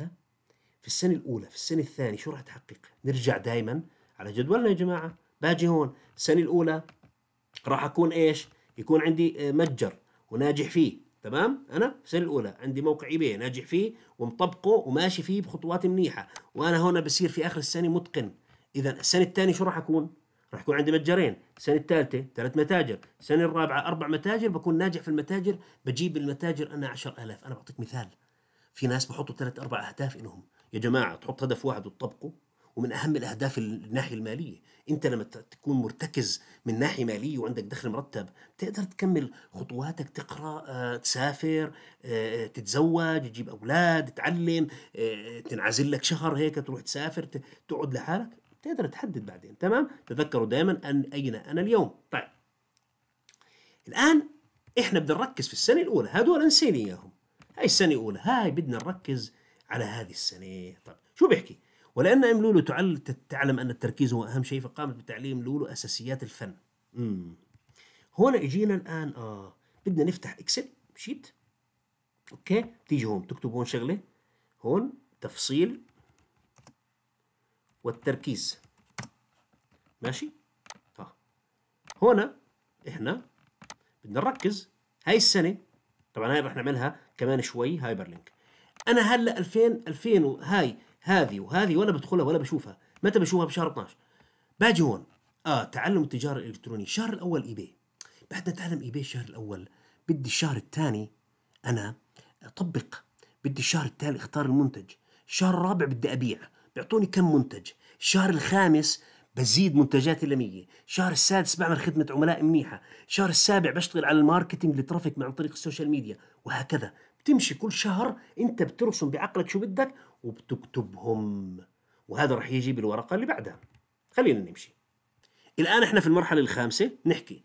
Speaker 1: في السنة الأولى في السنة الثانية شو راح تحقق نرجع دائما على جدولنا يا جماعة باجي هون السنة الأولى راح أكون إيش يكون عندي متجر وناجح فيه تمام انا في السنه الاولى عندي موقع ايباي ناجح فيه ومطبقه وماشي فيه بخطوات منيحه وانا هنا بصير في اخر السنه متقن اذا السنه الثانيه شو راح اكون راح يكون عندي متجرين السنه الثالثه ثلاث متاجر السنه الرابعه اربع متاجر بكون ناجح في المتاجر بجيب المتاجر انا 10000 انا بعطيك مثال في ناس بحطوا ثلاث اربع اهداف لهم يا جماعه تحط هدف واحد وتطبقه ومن اهم الاهداف الناحيه الماليه انت لما تكون مرتكز من ناحيه ماليه وعندك دخل مرتب تقدر تكمل خطواتك تقرا آه، تسافر آه، آه، تتزوج تجيب اولاد تعلم تنعزل لك شهر هيك تروح تسافر تقعد لحالك تقدر تحدد بعدين تمام تذكروا دائما ان اين انا اليوم طيب الان احنا بدنا نركز في السنه الاولى هذول نسيني اياهم هاي السنه الاولى هاي بدنا نركز على هذه السنه طيب شو بيحكي ولأن أم لولو تعلم أن التركيز هو أهم شيء فقامت بتعليم لولو أساسيات الفن مم. هنا اجينا الان اه بدنا نفتح اكسل شيت اوكي تيجي هون تكتب هون شغله هون تفصيل والتركيز ماشي اه هنا احنا بدنا نركز هاي السنه طبعا هاي رح نعملها كمان شوي هايبر لينك انا هلا 2000 2000 هاي هذه وهذه ولا بدخلها ولا بشوفها متى بشوفها بشهر 12 باجي هون اه تعلم التجاره الالكترونيه الشهر الاول اي بي بعد ما اتعلم اي بي الشهر الاول بدي الشهر الثاني انا اطبق بدي الشهر الثالث اختار المنتج الشهر الرابع بدي ابيع بيعطوني كم منتج الشهر الخامس بزيد منتجاتي ل 100 الشهر السادس بعمل خدمه عملاء منيحه الشهر السابع بشتغل على الماركتينج للترافيك عن طريق السوشيال ميديا وهكذا بتمشي كل شهر انت بترسم بعقلك شو بدك وبتكتبهم وهذا رح يجي بالورقه اللي بعدها خلينا نمشي الان احنا في المرحله الخامسه نحكي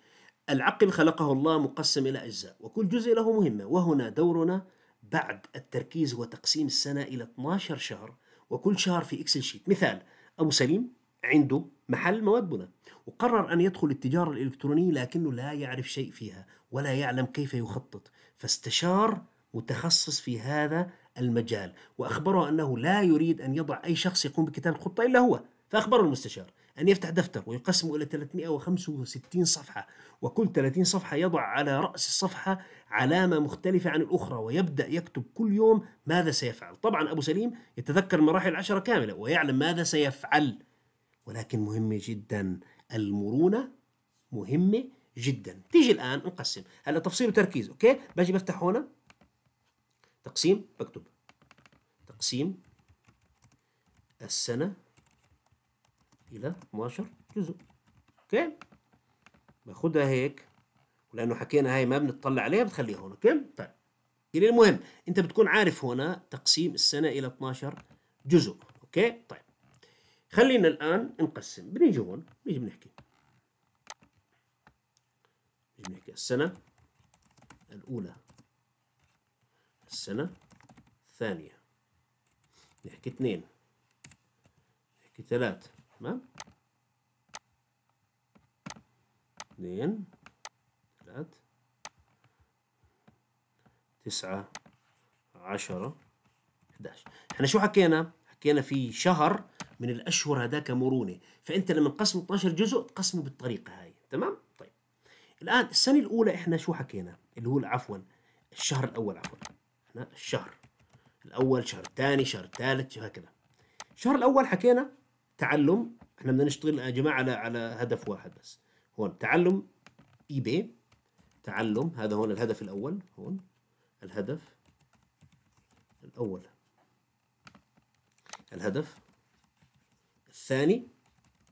Speaker 1: العقل خلقه الله مقسم الى اجزاء وكل جزء له مهمه وهنا دورنا بعد التركيز وتقسيم السنه الى 12 شهر وكل شهر في اكسل شيت مثال ابو سليم عنده محل مواد بناء وقرر أن يدخل التجارة الإلكترونية لكنه لا يعرف شيء فيها ولا يعلم كيف يخطط فاستشار متخصص في هذا المجال وأخبره أنه لا يريد أن يضع أي شخص يقوم بكتابة الخطة إلا هو فأخبره المستشار أن يفتح دفتر ويقسمه إلى 365 صفحة وكل 30 صفحة يضع على رأس الصفحة علامة مختلفة عن الأخرى ويبدأ يكتب كل يوم ماذا سيفعل طبعا أبو سليم يتذكر المراحل العشرة كاملة ويعلم ماذا سيفعل ولكن مهمة جدا المرونة مهمة جدا تيجي الآن نقسم هلا تفصيل وتركيز أوكي باجي بفتح هنا تقسيم بكتب تقسيم السنة إلى 12 جزء أوكي باخدها هيك ولأنه حكينا هاي ما بنطلع عليها بتخليها هون أوكي طيب المهم أنت بتكون عارف هنا تقسيم السنة إلى 12 جزء أوكي طيب خلينا الآن نقسم بنيجي هون بنيجي بنحكي بنيجي بنحكي السنة الأولى السنة الثانية نحكي اثنين نحكي ثلاثة تمام اثنين ثلاث تسعة عشرة 11 احنا شو حكينا؟ حكينا في شهر من الأشهر هذاك مرونة فأنت لما تقسم 12 جزء تقسمه بالطريقة هاي تمام؟ طيب الآن السنة الأولى احنا شو حكينا؟ اللي هو عفوا الشهر الأول عفوا احنا الشهر الاول شهر الثاني شهر الثالث هكذا الشهر الاول حكينا تعلم احنا بدنا نشتغل يا جماعه على على هدف واحد بس هون تعلم اي بي تعلم هذا هون الهدف الاول هون الهدف الاول الهدف الثاني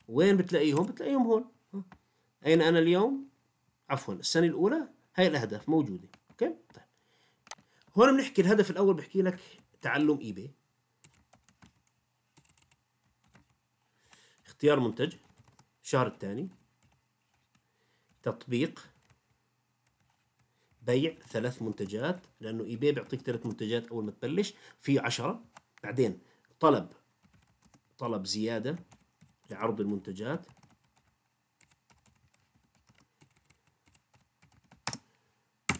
Speaker 1: وين بتلاقيهم بتلاقيهم هون اين انا اليوم عفوا السنه الاولى هاي الاهداف موجوده اوكي طيب هون بنحكي الهدف الاول بحكي لك تعلم اي باي اختيار منتج الشهر الثاني تطبيق بيع ثلاث منتجات لانه اي باي بيعطيك ثلاث منتجات اول ما تبلش في 10 بعدين طلب طلب زياده لعرض المنتجات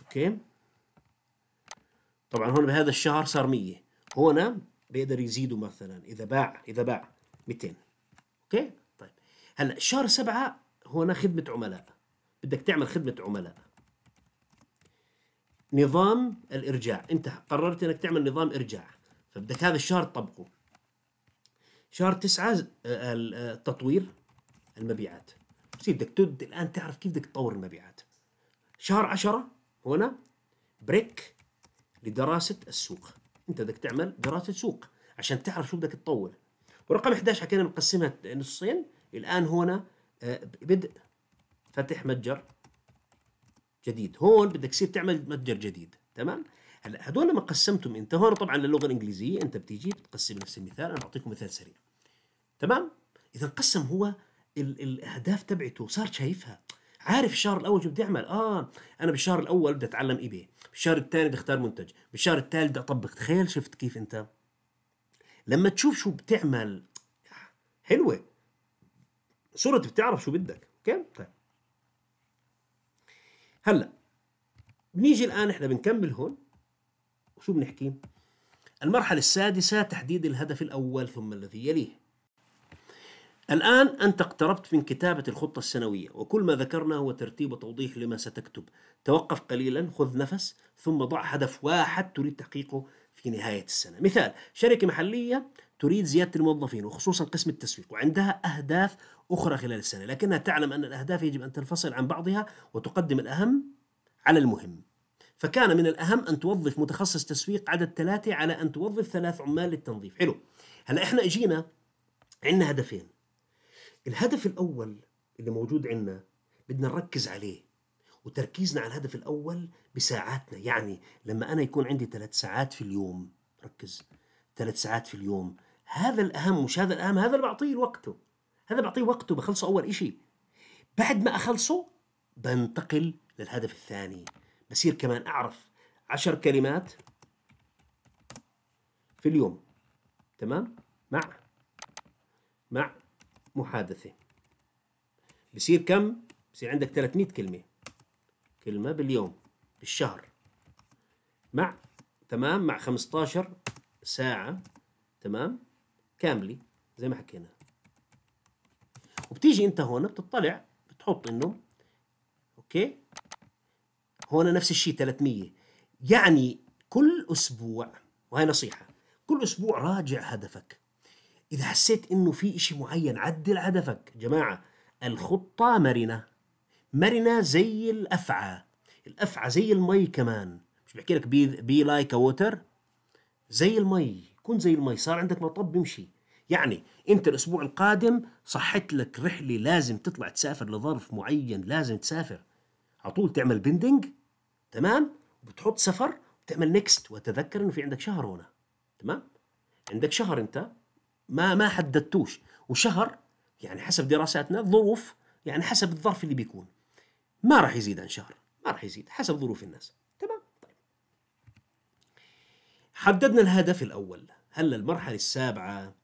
Speaker 1: اوكي طبعا هون بهذا الشهر صار 100 هون بيقدر يزيدوا مثلا اذا باع اذا باع 200 اوكي طيب هلا شهر 7 هون خدمه عملاء بدك تعمل خدمه عملاء نظام الارجاع انت قررت انك تعمل نظام ارجاع فبدك هذا الشهر تطبقه شهر 9 آه، التطوير آه، المبيعات بصير بدك تد الان تعرف كيف بدك تطور المبيعات شهر 10 هنا بريك لدراسه السوق انت بدك تعمل دراسه سوق عشان تعرف شو بدك تطور ورقم 11 حكينا نقسمها نصين الان هنا آه، بدء فتح متجر جديد هون بدك تصير تعمل متجر جديد تمام هلا هدول لما قسمتهم انت هون طبعا للغه الانجليزيه انت بتيجي بتقسم نفس المثال انا بعطيكم مثال سريع تمام اذا قسم هو الاهداف تبعته صار شايفها عارف الشهر الاول شو بدي اعمل اه انا بالشهر الاول بدي اتعلم اي بي بالشهر الثاني بدي اختار منتج بالشهر الثالث بدي اطبق تخيل شفت كيف انت لما تشوف شو بتعمل حلوه صرت بتعرف شو بدك اوكي طيب هلا بنيجي الان احنا بنكمل هون وشو بنحكي المرحله السادسه تحديد الهدف الاول ثم الذي يليه الآن أنت اقتربت من كتابة الخطة السنوية وكل ما ذكرنا هو ترتيب وتوضيح لما ستكتب توقف قليلا خذ نفس ثم ضع هدف واحد تريد تحقيقه في نهاية السنة مثال شركة محلية تريد زيادة الموظفين وخصوصا قسم التسويق وعندها أهداف أخرى خلال السنة لكنها تعلم أن الأهداف يجب أن تنفصل عن بعضها وتقدم الأهم على المهم فكان من الأهم أن توظف متخصص تسويق عدد ثلاثة على أن توظف ثلاث عمال للتنظيف حلو هلا إحنا إجينا عندنا هدفين الهدف الأول اللي موجود عندنا بدنا نركز عليه وتركيزنا على الهدف الأول بساعاتنا يعني لما أنا يكون عندي ثلاث ساعات في اليوم ركز ثلاث ساعات في اليوم هذا الأهم مش هذا الأهم هذا اللي بعطيه وقته هذا بعطيه وقته بخلصه أول إشي بعد ما أخلصه بنتقل للهدف الثاني بصير كمان أعرف عشر كلمات في اليوم تمام مع مع محادثة بصير كم؟ بصير عندك 300 كلمة كلمة باليوم بالشهر مع تمام مع 15 ساعة تمام كاملة زي ما حكينا وبتيجي انت هون بتطلع بتحط انه اوكي هون نفس الشيء 300 يعني كل اسبوع وهي نصيحة كل اسبوع راجع هدفك اذا حسيت انه في اشي معين عدل هدفك جماعه الخطه مرنه مرنه زي الافعى الافعى زي المي كمان مش بحكي لك بي بي لايك ووتر زي المي كن زي المي صار عندك مطب بمشي يعني انت الاسبوع القادم صحت لك رحله لازم تطلع تسافر لظرف معين لازم تسافر على طول تعمل بندنج تمام وبتحط سفر وبتعمل نكست وتذكر انه في عندك شهر هنا تمام عندك شهر انت ما ما حددتوش وشهر يعني حسب دراساتنا الظروف يعني حسب الظرف اللي بيكون ما راح يزيد عن شهر ما راح يزيد حسب ظروف الناس تمام طيب حددنا الهدف الاول هلا المرحله السابعه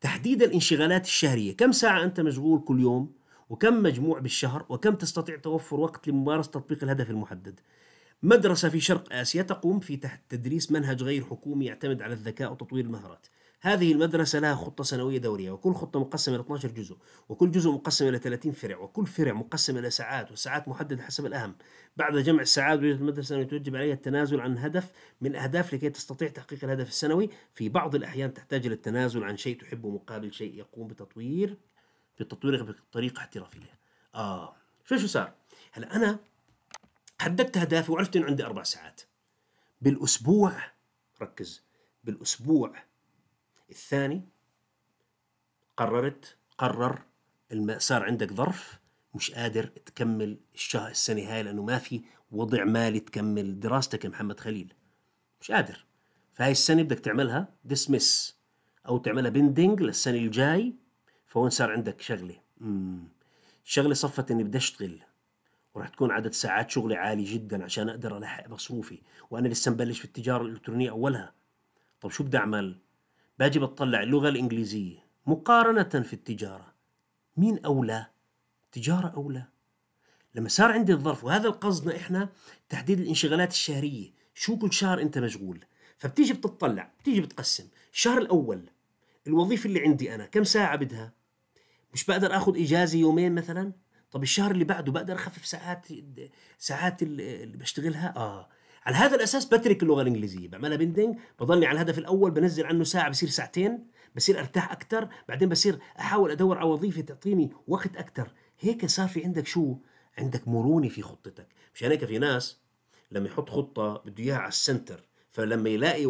Speaker 1: تحديد الانشغالات الشهريه كم ساعه انت مشغول كل يوم وكم مجموع بالشهر وكم تستطيع توفر وقت لممارسه تطبيق الهدف المحدد مدرسة في شرق آسيا تقوم في تحت تدريس منهج غير حكومي يعتمد على الذكاء وتطوير المهارات هذه المدرسة لها خطة سنوية دورية وكل خطة مقسمة إلى 12 جزء وكل جزء مقسم إلى 30 فرع وكل فرع مقسم إلى ساعات وساعات محددة حسب الأهم بعد جمع الساعات وجدت المدرسة أن يتوجب عليها التنازل عن هدف من الأهداف لكي تستطيع تحقيق الهدف السنوي في بعض الأحيان تحتاج إلى التنازل عن شيء تحبه مقابل شيء يقوم بتطوير بتطويره بطريقة احترافية آه شو شو صار هلا أنا حددت أهدافي وعرفت إنه عندي أربع ساعات بالأسبوع ركز بالأسبوع الثاني قررت قرر صار عندك ظرف مش قادر تكمل الشهر السنة هاي لأنه ما في وضع مالي تكمل دراستك يا محمد خليل مش قادر فهاي السنة بدك تعملها ديسمس أو تعملها بندنج للسنة الجاي فهون صار عندك شغلة مم. الشغلة صفت إني بدي أشتغل وراح تكون عدد ساعات شغلي عالي جدا عشان أقدر ألحق مصروفي وأنا لسه مبلش في التجارة الإلكترونية أولها طب شو بدي أعمل؟ باجي بتطلع اللغة الإنجليزية مقارنة في التجارة مين أولى؟ تجارة أولى لما صار عندي الظرف وهذا القصدنا إحنا تحديد الانشغالات الشهرية شو كل شهر أنت مشغول فبتيجي بتطلع بتيجي بتقسم الشهر الأول الوظيفة اللي عندي أنا كم ساعة بدها مش بقدر أخذ إجازة يومين مثلا طب الشهر اللي بعده بقدر أخفف ساعات ساعات اللي بشتغلها آه على هذا الاساس بترك اللغه الانجليزيه بعملها بندنج بضلني على الهدف الاول بنزل عنه ساعه بصير ساعتين بصير ارتاح اكثر بعدين بصير احاول ادور على وظيفه تعطيني وقت اكثر هيك صار في عندك شو عندك مرونه في خطتك مشان هيك في ناس لما يحط خطه بده اياها على السنتر فلما يلاقي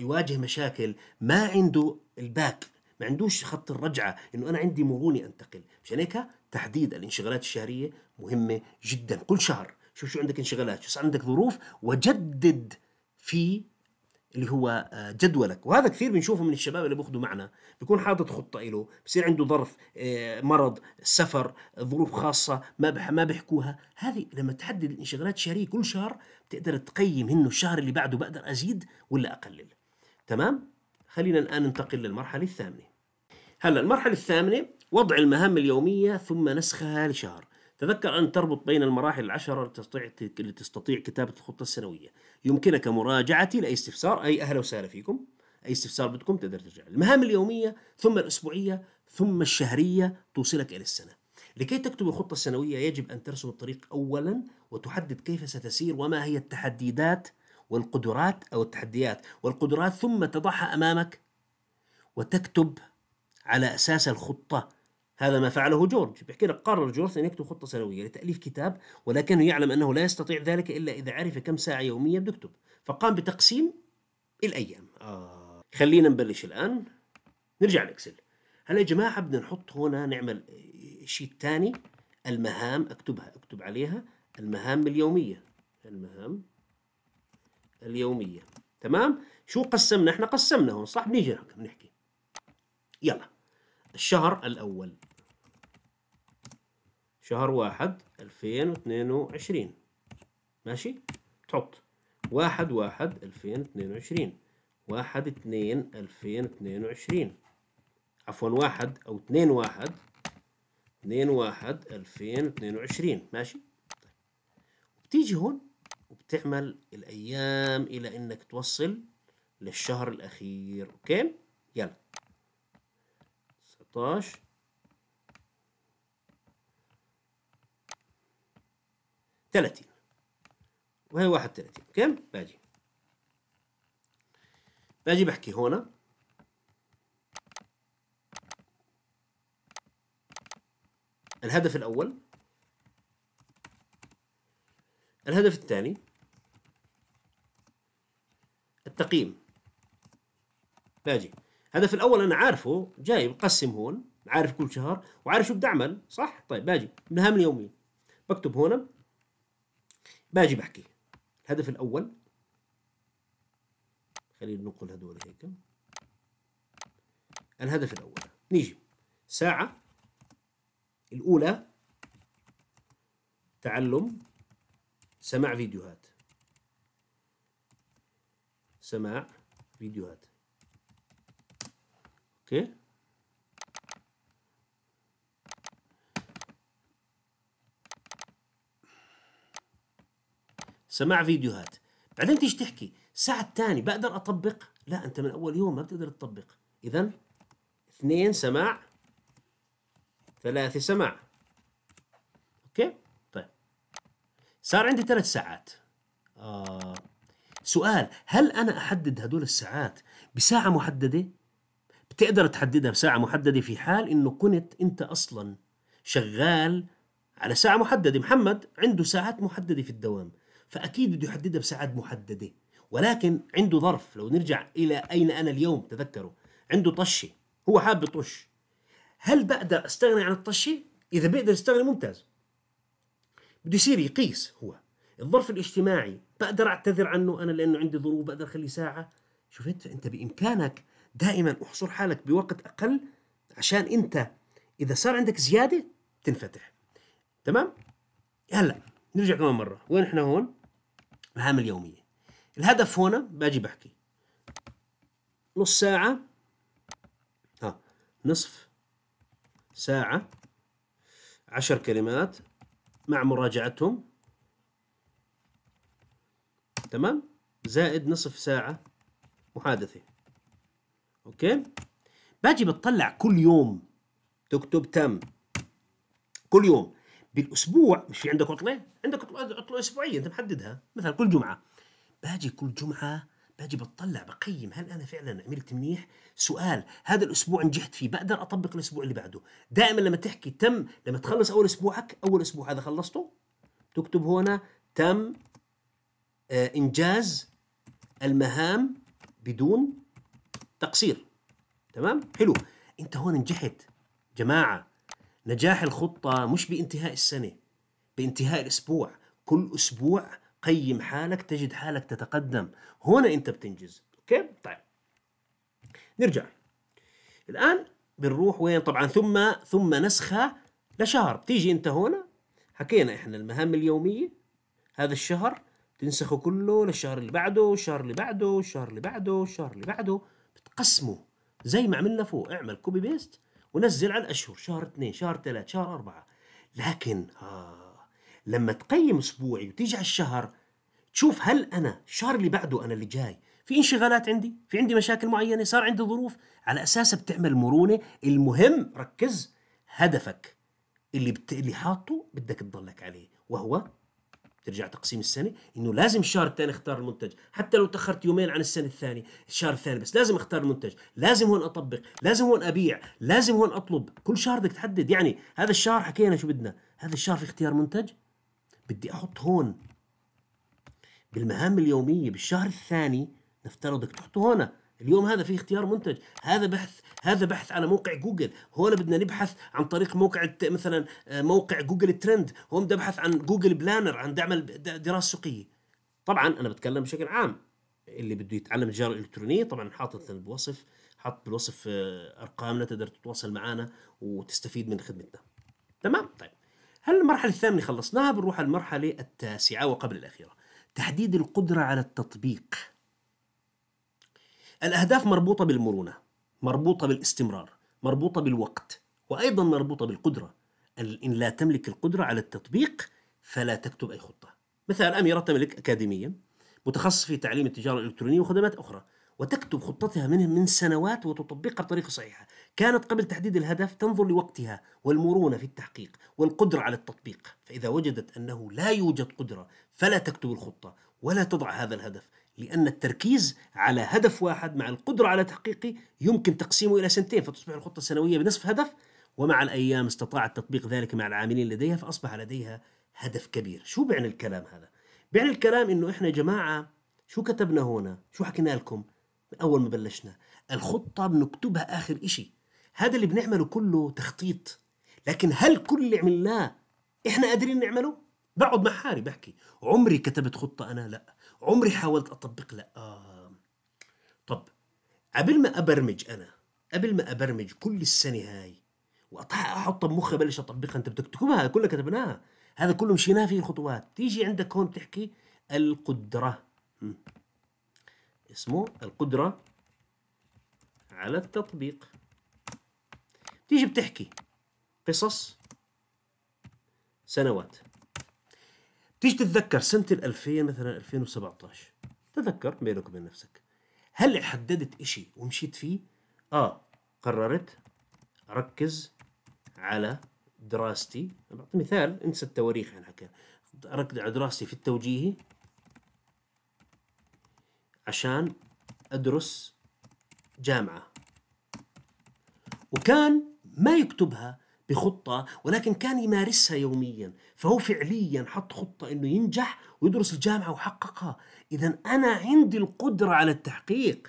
Speaker 1: يواجه مشاكل ما عنده الباك ما عندوش خط الرجعه انه انا عندي مرونه انتقل مشان هيك تحديد الانشغالات الشهريه مهمه جدا كل شهر شوف شو عندك انشغالات شو عندك ظروف وجدد في اللي هو آه، جدولك وهذا كثير بنشوفه من الشباب اللي بياخذوا معنا بيكون حاطط خطه له بصير عنده ظرف آه، مرض سفر ظروف خاصه ما ما بيحكوها هذه لما تحدد الانشغالات الشهريه كل شهر بتقدر تقيم انه الشهر اللي بعده بقدر ازيد ولا اقلل تمام خلينا الان ننتقل للمرحله الثامنه هلا المرحله الثامنه وضع المهام اليوميه ثم نسخها لشهر تذكر أن تربط بين المراحل العشرة لتستطيع لتستطيع كتابة الخطة السنوية يمكنك مراجعتي لأي استفسار أي أهلا وسهلا فيكم أي استفسار بدكم تقدر ترجع المهام اليومية ثم الأسبوعية ثم الشهرية توصلك إلى السنة لكي تكتب الخطة السنوية يجب أن ترسم الطريق أولا وتحدد كيف ستسير وما هي التحديدات والقدرات أو التحديات والقدرات ثم تضعها أمامك وتكتب على أساس الخطة هذا ما فعله جورج بيحكي لك قرر جورج أن يكتب خطة سنوية لتأليف كتاب ولكنه يعلم أنه لا يستطيع ذلك إلا إذا عرف كم ساعة يوميا بيكتب فقام بتقسيم الأيام آه. خلينا نبلش الآن نرجع لإكسل هلا يا جماعة بدنا نحط هنا نعمل شيء ثاني المهام أكتبها أكتب عليها المهام اليومية المهام اليومية تمام شو قسمنا احنا قسمنا هون صح بنيجي بنحكي يلا الشهر الأول شهر واحد الفين وعشرين ماشي تحط واحد واحد الفين وعشرين واحد اتنين وعشرين عفوا واحد أو اتنين واحد اتنين واحد الفين وعشرين ماشي طيب. بتيجي هون وبتعمل الأيام إلى إنك توصل للشهر الأخير أوكي يلا 19 30 وهي 31 اوكي باجي باجي بحكي هنا الهدف الأول الهدف الثاني التقييم باجي الهدف الأول أنا عارفه جاي مقسم هون عارف كل شهر وعارف شو بدي أعمل صح؟ طيب باجي مهام اليومية بكتب هنا باجي بحكي الهدف الأول خلينا ننقل هدول هيك الهدف الأول نيجي ساعة الأولى تعلم سماع فيديوهات سماع فيديوهات اوكي سماع فيديوهات بعدين تيجي تحكي ساعة تاني بقدر أطبق لا أنت من أول يوم ما بتقدر تطبق إذا اثنين سماع ثلاثة سماع أوكي طيب صار عندي ثلاث ساعات آه. سؤال هل أنا أحدد هدول الساعات بساعة محددة؟ بتقدر تحددها بساعة محددة في حال إنه كنت أنت أصلا شغال على ساعة محددة محمد عنده ساعات محددة في الدوام فأكيد بده يحددها بساعات محددة ولكن عنده ظرف لو نرجع إلى أين أنا اليوم تذكروا عنده طشة هو حاب يطش هل بقدر أستغني عن الطشة؟ إذا بقدر أستغني ممتاز بده يصير يقيس هو الظرف الاجتماعي بقدر أعتذر عنه أنا لأنه عندي ظروف بقدر اخلي ساعة شفت فأنت بإمكانك دائما احصر حالك بوقت أقل عشان أنت إذا صار عندك زيادة تنفتح تمام؟ هلا نرجع كمان مرة وين إحنا هون؟ مهام اليومية الهدف هنا باجي بحكي نص ساعة ها نصف ساعة عشر كلمات مع مراجعتهم تمام زائد نصف ساعة محادثة أوكي باجي بتطلع كل يوم تكتب تم كل يوم بالاسبوع مش في عندك عطله عندك عطله اسبوعيه انت محددها مثلا كل جمعه باجي كل جمعه باجي بتطلع بقيم هل انا فعلا عملت منيح سؤال هذا الاسبوع نجحت فيه بقدر اطبق الاسبوع اللي بعده دائما لما تحكي تم لما تخلص اول اسبوعك اول اسبوع هذا خلصته تكتب هنا تم آه، انجاز المهام بدون تقصير تمام حلو انت هون نجحت جماعه نجاح الخطة مش بانتهاء السنة بانتهاء الأسبوع كل أسبوع قيم حالك تجد حالك تتقدم هنا أنت بتنجز أوكي طيب نرجع الآن بنروح وين طبعا ثم ثم نسخة لشهر بتيجي أنت هنا حكينا إحنا المهام اليومية هذا الشهر تنسخه كله للشهر اللي بعده والشهر اللي بعده والشهر اللي بعده والشهر اللي بعده بتقسمه زي ما عملنا فوق اعمل كوبي بيست ونزل على الاشهر شهر اثنين شهر ثلاث شهر اربعه لكن آه لما تقيم اسبوعي وتيجي على الشهر تشوف هل انا الشهر اللي بعده انا اللي جاي في انشغالات عندي في عندي مشاكل معينه صار عندي ظروف على اساسها بتعمل مرونه المهم ركز هدفك اللي بت... اللي حاطه بدك تضلك عليه وهو ترجع تقسيم السنه انه لازم الشهر الثاني اختار المنتج حتى لو تاخرت يومين عن السنه الثانيه الشهر الثاني بس لازم اختار المنتج لازم هون اطبق لازم هون ابيع لازم هون اطلب كل شهر بدك تحدد يعني هذا الشهر حكينا شو بدنا هذا الشهر في اختيار منتج بدي احط هون بالمهام اليوميه بالشهر الثاني نفترض بدك تحطه هون اليوم هذا في اختيار منتج هذا بحث هذا بحث على موقع جوجل هو أنا بدنا نبحث عن طريق موقع مثلا آه، موقع جوجل ترند هو بدي ابحث عن جوجل بلانر عن دعم دراسه سوقيه طبعا انا بتكلم بشكل عام اللي بده يتعلم التجاره الالكترونيه طبعا حاطط بوصف حط بالوصف آه، ارقامنا تقدر تتواصل معنا وتستفيد من خدمتنا تمام طيب هل المرحله الثامنه خلصناها بنروح على المرحله التاسعه وقبل الاخيره تحديد القدره على التطبيق الأهداف مربوطة بالمرونة مربوطة بالاستمرار مربوطة بالوقت وأيضا مربوطة بالقدرة إن لا تملك القدرة على التطبيق فلا تكتب أي خطة مثال أميرة تملك أكاديمية متخصص في تعليم التجارة الإلكترونية وخدمات أخرى وتكتب خطتها منه من سنوات وتطبقها بطريقة صحيحة كانت قبل تحديد الهدف تنظر لوقتها والمرونة في التحقيق والقدرة على التطبيق فإذا وجدت أنه لا يوجد قدرة فلا تكتب الخطة ولا تضع هذا الهدف لأن التركيز على هدف واحد مع القدرة على تحقيقه يمكن تقسيمه إلى سنتين فتصبح الخطة السنوية بنصف هدف ومع الأيام استطاعت تطبيق ذلك مع العاملين لديها فأصبح لديها هدف كبير شو بيعني الكلام هذا؟ بيعني الكلام إنه إحنا جماعة شو كتبنا هنا؟ شو حكينا لكم؟ أول ما بلشنا الخطة بنكتبها آخر إشي هذا اللي بنعمله كله تخطيط لكن هل كل اللي عملناه إحنا قادرين نعمله؟ بقعد مع حالي بحكي عمري كتبت خطة أنا لا عمري حاولت اطبق لا آه. طب قبل ما ابرمج انا قبل ما ابرمج كل السنه هاي واحط بمخي ابلش اطبقها انت بدك تكتبها كلها كتبناها هذا كله مشيناه فيه خطوات تيجي عندك هون بتحكي القدره اسمه القدره على التطبيق تيجي بتحكي قصص سنوات تيجي تتذكر سنه ال 2000 مثلا 2017 تذكر بينك وبين نفسك هل حددت إشي ومشيت فيه؟ آه قررت أركز على دراستي بعطي مثال انسى التواريخ يعني حكى أركز على دراستي في التوجيهي عشان أدرس جامعة وكان ما يكتبها بخطة ولكن كان يمارسها يوميا فهو فعليا حط خطة أنه ينجح ويدرس الجامعة وحققها إذا أنا عندي القدرة على التحقيق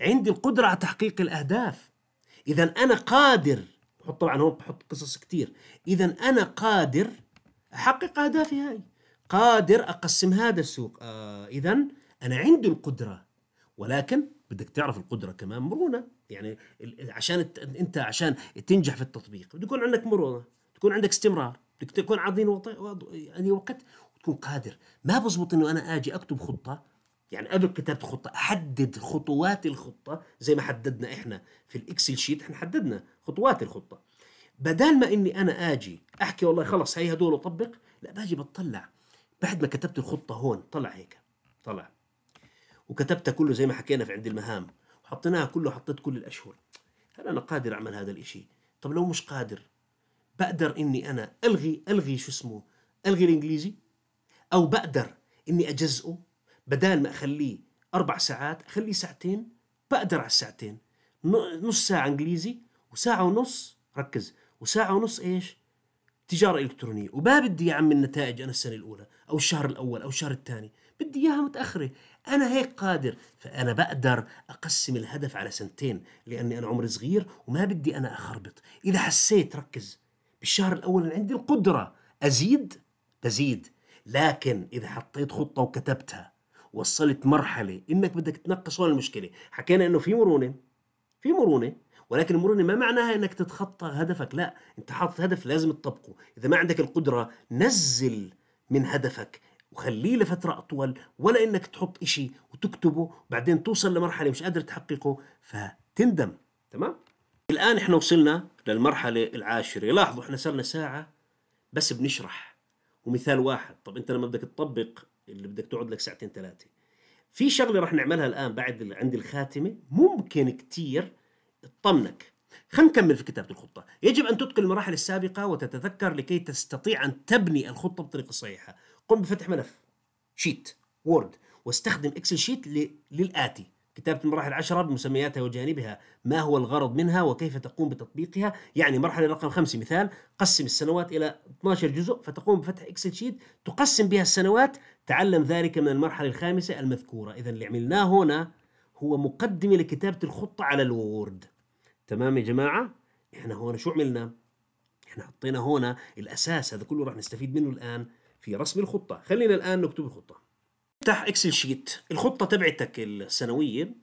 Speaker 1: عندي القدرة على تحقيق الأهداف إذا أنا قادر بحط طبعا هو بحط قصص كتير إذا أنا قادر أحقق أهدافي هاي قادر أقسم هذا السوق آه إذا أنا عندي القدرة ولكن بدك تعرف القدرة كمان مرونة يعني عشان انت عشان تنجح في التطبيق بده يكون عندك مرونه تكون عندك استمرار بدك تكون عاضين وط... يعني وقت وتكون قادر ما بزبط انه انا اجي اكتب خطه يعني قبل كتابه الخطه احدد خطوات الخطه زي ما حددنا احنا في الاكسل شيت احنا حددنا خطوات الخطه بدال ما اني انا اجي احكي والله خلص هي هدول اطبق لا باجي بتطلع بعد ما كتبت الخطه هون طلع هيك طلع وكتبتها كله زي ما حكينا في عند المهام حطيناها كله حطيت كل الاشهر هل انا قادر اعمل هذا الاشي طب لو مش قادر بقدر اني انا الغي الغي شو اسمه الغي الانجليزي او بقدر اني اجزئه بدال ما اخليه اربع ساعات اخليه ساعتين بقدر على الساعتين نص ساعه انجليزي وساعه ونص ركز وساعه ونص ايش تجاره الكترونيه وما بدي يا عم النتائج انا السنه الاولى او الشهر الاول او الشهر الثاني بدي اياها متاخره انا هيك قادر فانا بقدر اقسم الهدف على سنتين لاني انا عمري صغير وما بدي انا اخربط اذا حسيت ركز بالشهر الاول عندي القدره ازيد بزيد لكن اذا حطيت خطه وكتبتها وصلت مرحله انك بدك تنقص هون المشكله حكينا انه في مرونه في مرونه ولكن المرونه ما معناها انك تتخطى هدفك لا انت حاطط هدف لازم تطبقه اذا ما عندك القدره نزل من هدفك وخليه لفترة أطول ولا إنك تحط إشي وتكتبه وبعدين توصل لمرحلة مش قادر تحققه فتندم تمام؟ الآن إحنا وصلنا للمرحلة العاشرة لاحظوا إحنا صرنا ساعة بس بنشرح ومثال واحد طب أنت لما بدك تطبق اللي بدك تقعد لك ساعتين ثلاثة في شغلة رح نعملها الآن بعد عند الخاتمة ممكن كتير تطمنك خلينا نكمل في كتابة الخطة يجب أن تتقن المراحل السابقة وتتذكر لكي تستطيع أن تبني الخطة بطريقة صحيحة قم بفتح ملف شيت وورد واستخدم اكسل شيت للاتي كتابة المراحل العشرة بمسمياتها وجانبها ما هو الغرض منها وكيف تقوم بتطبيقها يعني مرحلة رقم خمسة مثال قسم السنوات إلى 12 جزء فتقوم بفتح إكسل شيت تقسم بها السنوات تعلم ذلك من المرحلة الخامسة المذكورة إذا اللي عملناه هنا هو مقدمة لكتابة الخطة على الوورد تمام يا جماعة إحنا هنا شو عملنا إحنا حطينا هنا الأساس هذا كله راح نستفيد منه الآن في رسم الخطة خلينا الآن نكتب الخطة افتح اكسل شيت الخطة تبعتك السنوية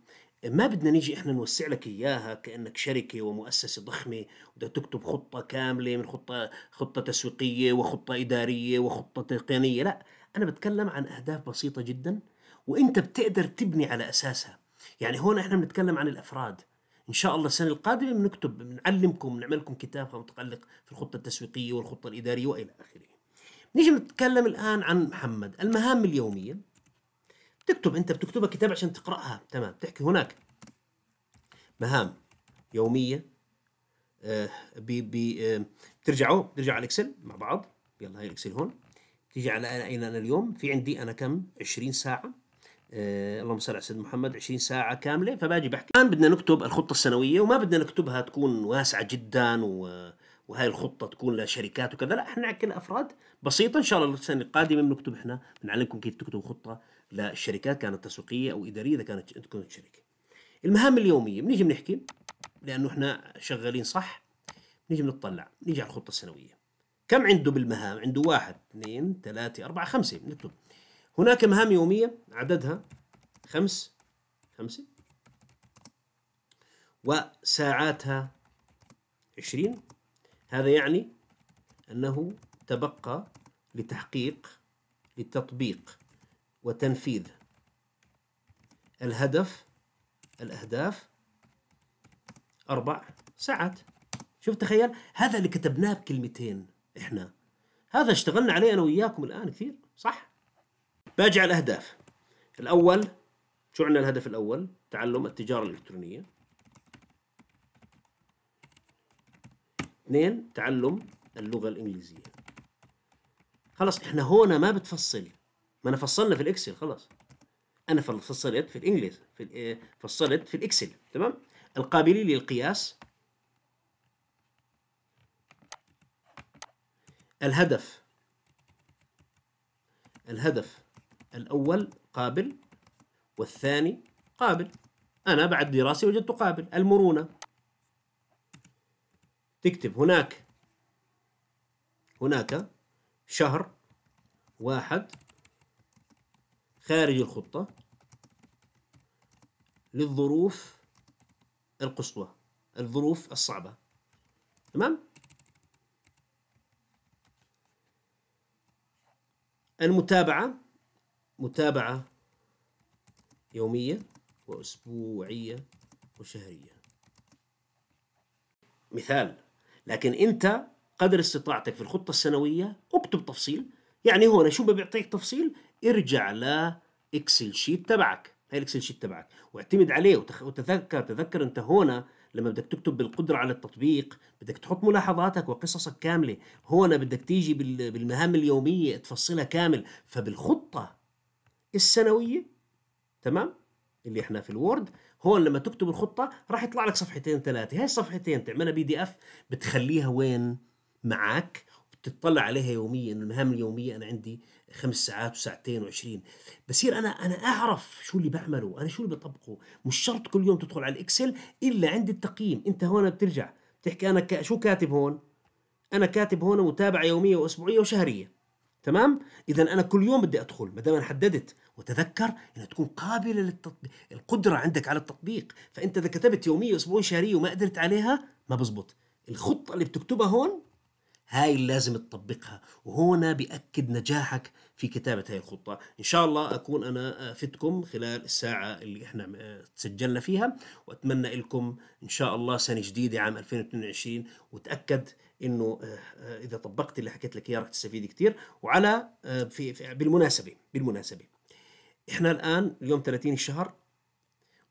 Speaker 1: ما بدنا نيجي احنا نوسع لك اياها كانك شركه ومؤسسه ضخمه بدك تكتب خطه كامله من خطه خطه تسويقيه وخطه اداريه وخطه تقنيه لا انا بتكلم عن اهداف بسيطه جدا وانت بتقدر تبني على اساسها يعني هون احنا بنتكلم عن الافراد ان شاء الله السنه القادمه بنكتب بنعلمكم نعملكم كتاب متعلق في الخطه التسويقيه والخطه الاداريه والى اخره نيجي نتكلم الآن عن محمد المهام اليومية بتكتب أنت بتكتبها كتاب عشان تقرأها تمام تحكي هناك مهام يومية آه بي بي آه بترجعوا بترجع على الإكسل مع بعض يلا هاي الإكسل هون بتيجي على أين أنا اليوم في عندي أنا كم 20 ساعة آه اللهم صل على سيدنا محمد 20 ساعة كاملة فباجي بحكي الآن بدنا نكتب الخطة السنوية وما بدنا نكتبها تكون واسعة جدا و وهاي الخطة تكون لشركات وكذا لا احنا افراد بسيطه ان شاء الله السنه القادمه بنكتب احنا بنعلمكم كيف تكتبوا خطه للشركات كانت تسويقيه او اداريه اذا كانت كنت شركه المهام اليوميه بنيجي بنحكي لانه احنا شغالين صح بنيجي بنطلع بنيجي على الخطه السنويه كم عنده بالمهام عنده واحد اثنين ثلاثة أربعة خمسة بنكتب هناك مهام يومية عددها خمس خمسة وساعاتها عشرين هذا يعني أنه تبقى لتحقيق لتطبيق وتنفيذ الهدف الأهداف أربع ساعات شوف تخيل هذا اللي كتبناه بكلمتين إحنا هذا اشتغلنا عليه أنا وياكم الآن كثير صح؟ باجي على الأهداف الأول شو عندنا الهدف الأول؟ تعلم التجارة الإلكترونية اثنين تعلم اللغة الإنجليزية خلاص احنا هنا ما بتفصل ما انا فصلنا في الاكسل خلاص انا فصلت في الانجليز في فصلت في الاكسل تمام القابلين للقياس الهدف الهدف الاول قابل والثاني قابل انا بعد دراسي وجدت قابل المرونه تكتب هناك هناك شهر واحد خارج الخطة للظروف القصوى الظروف الصعبة تمام؟ المتابعة متابعة يومية وأسبوعية وشهرية مثال لكن أنت قدر استطاعتك في الخطة السنوية اكتب تفصيل يعني هنا شو بيعطيك تفصيل ارجع لإكسل شيت تبعك هاي الإكسل شيت تبعك واعتمد عليه وتذكر تذكر أنت هنا لما بدك تكتب بالقدرة على التطبيق بدك تحط ملاحظاتك وقصصك كاملة هنا بدك تيجي بالمهام اليومية تفصلها كامل فبالخطة السنوية تمام اللي احنا في الوورد هون لما تكتب الخطة راح يطلع لك صفحتين ثلاثة هاي الصفحتين تعملها بي دي اف بتخليها وين معك وتطلع عليها يوميا المهام اليومية أنا عندي خمس ساعات وساعتين وعشرين بصير أنا أنا أعرف شو اللي بعمله أنا شو اللي بطبقه مش شرط كل يوم تدخل على الإكسل إلا عند التقييم أنت هون بترجع بتحكي أنا ك... شو كاتب هون أنا كاتب هون متابعة يومية وأسبوعية وشهرية تمام اذا انا كل يوم بدي ادخل ما دام انا حددت وتذكر انها تكون قابله للتطبيق القدره عندك على التطبيق فانت اذا كتبت يوميه واسبوعيه وشهرية وما قدرت عليها ما بزبط الخطه اللي بتكتبها هون هاي اللي لازم تطبقها وهنا بأكد نجاحك في كتابة هاي الخطة إن شاء الله أكون أنا فتكم خلال الساعة اللي إحنا تسجلنا آه، فيها وأتمنى لكم إن شاء الله سنة جديدة عام 2022 وتأكد انه آه، آه، اذا طبقت اللي حكيت لك اياه رح تستفيد كتير وعلى في بالمناسبه بالمناسبه احنا الان اليوم 30 الشهر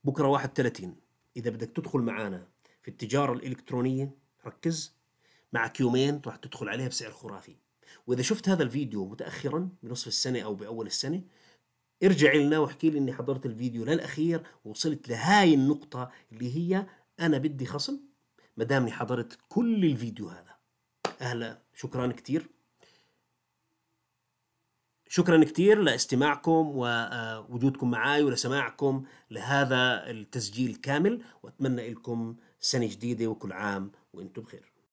Speaker 1: بكره 31 اذا بدك تدخل معنا في التجاره الالكترونيه ركز معك يومين راح تدخل عليها بسعر خرافي واذا شفت هذا الفيديو متاخرا بنصف السنه او باول السنه ارجع لنا واحكي لي اني حضرت الفيديو للاخير ووصلت لهاي النقطه اللي هي انا بدي خصم ما دامني حضرت كل الفيديو هذا اهلا شكرا كثير شكرا كثير لاستماعكم ووجودكم معي ولسماعكم لهذا التسجيل كامل واتمنى لكم سنه جديده وكل عام وانتم بخير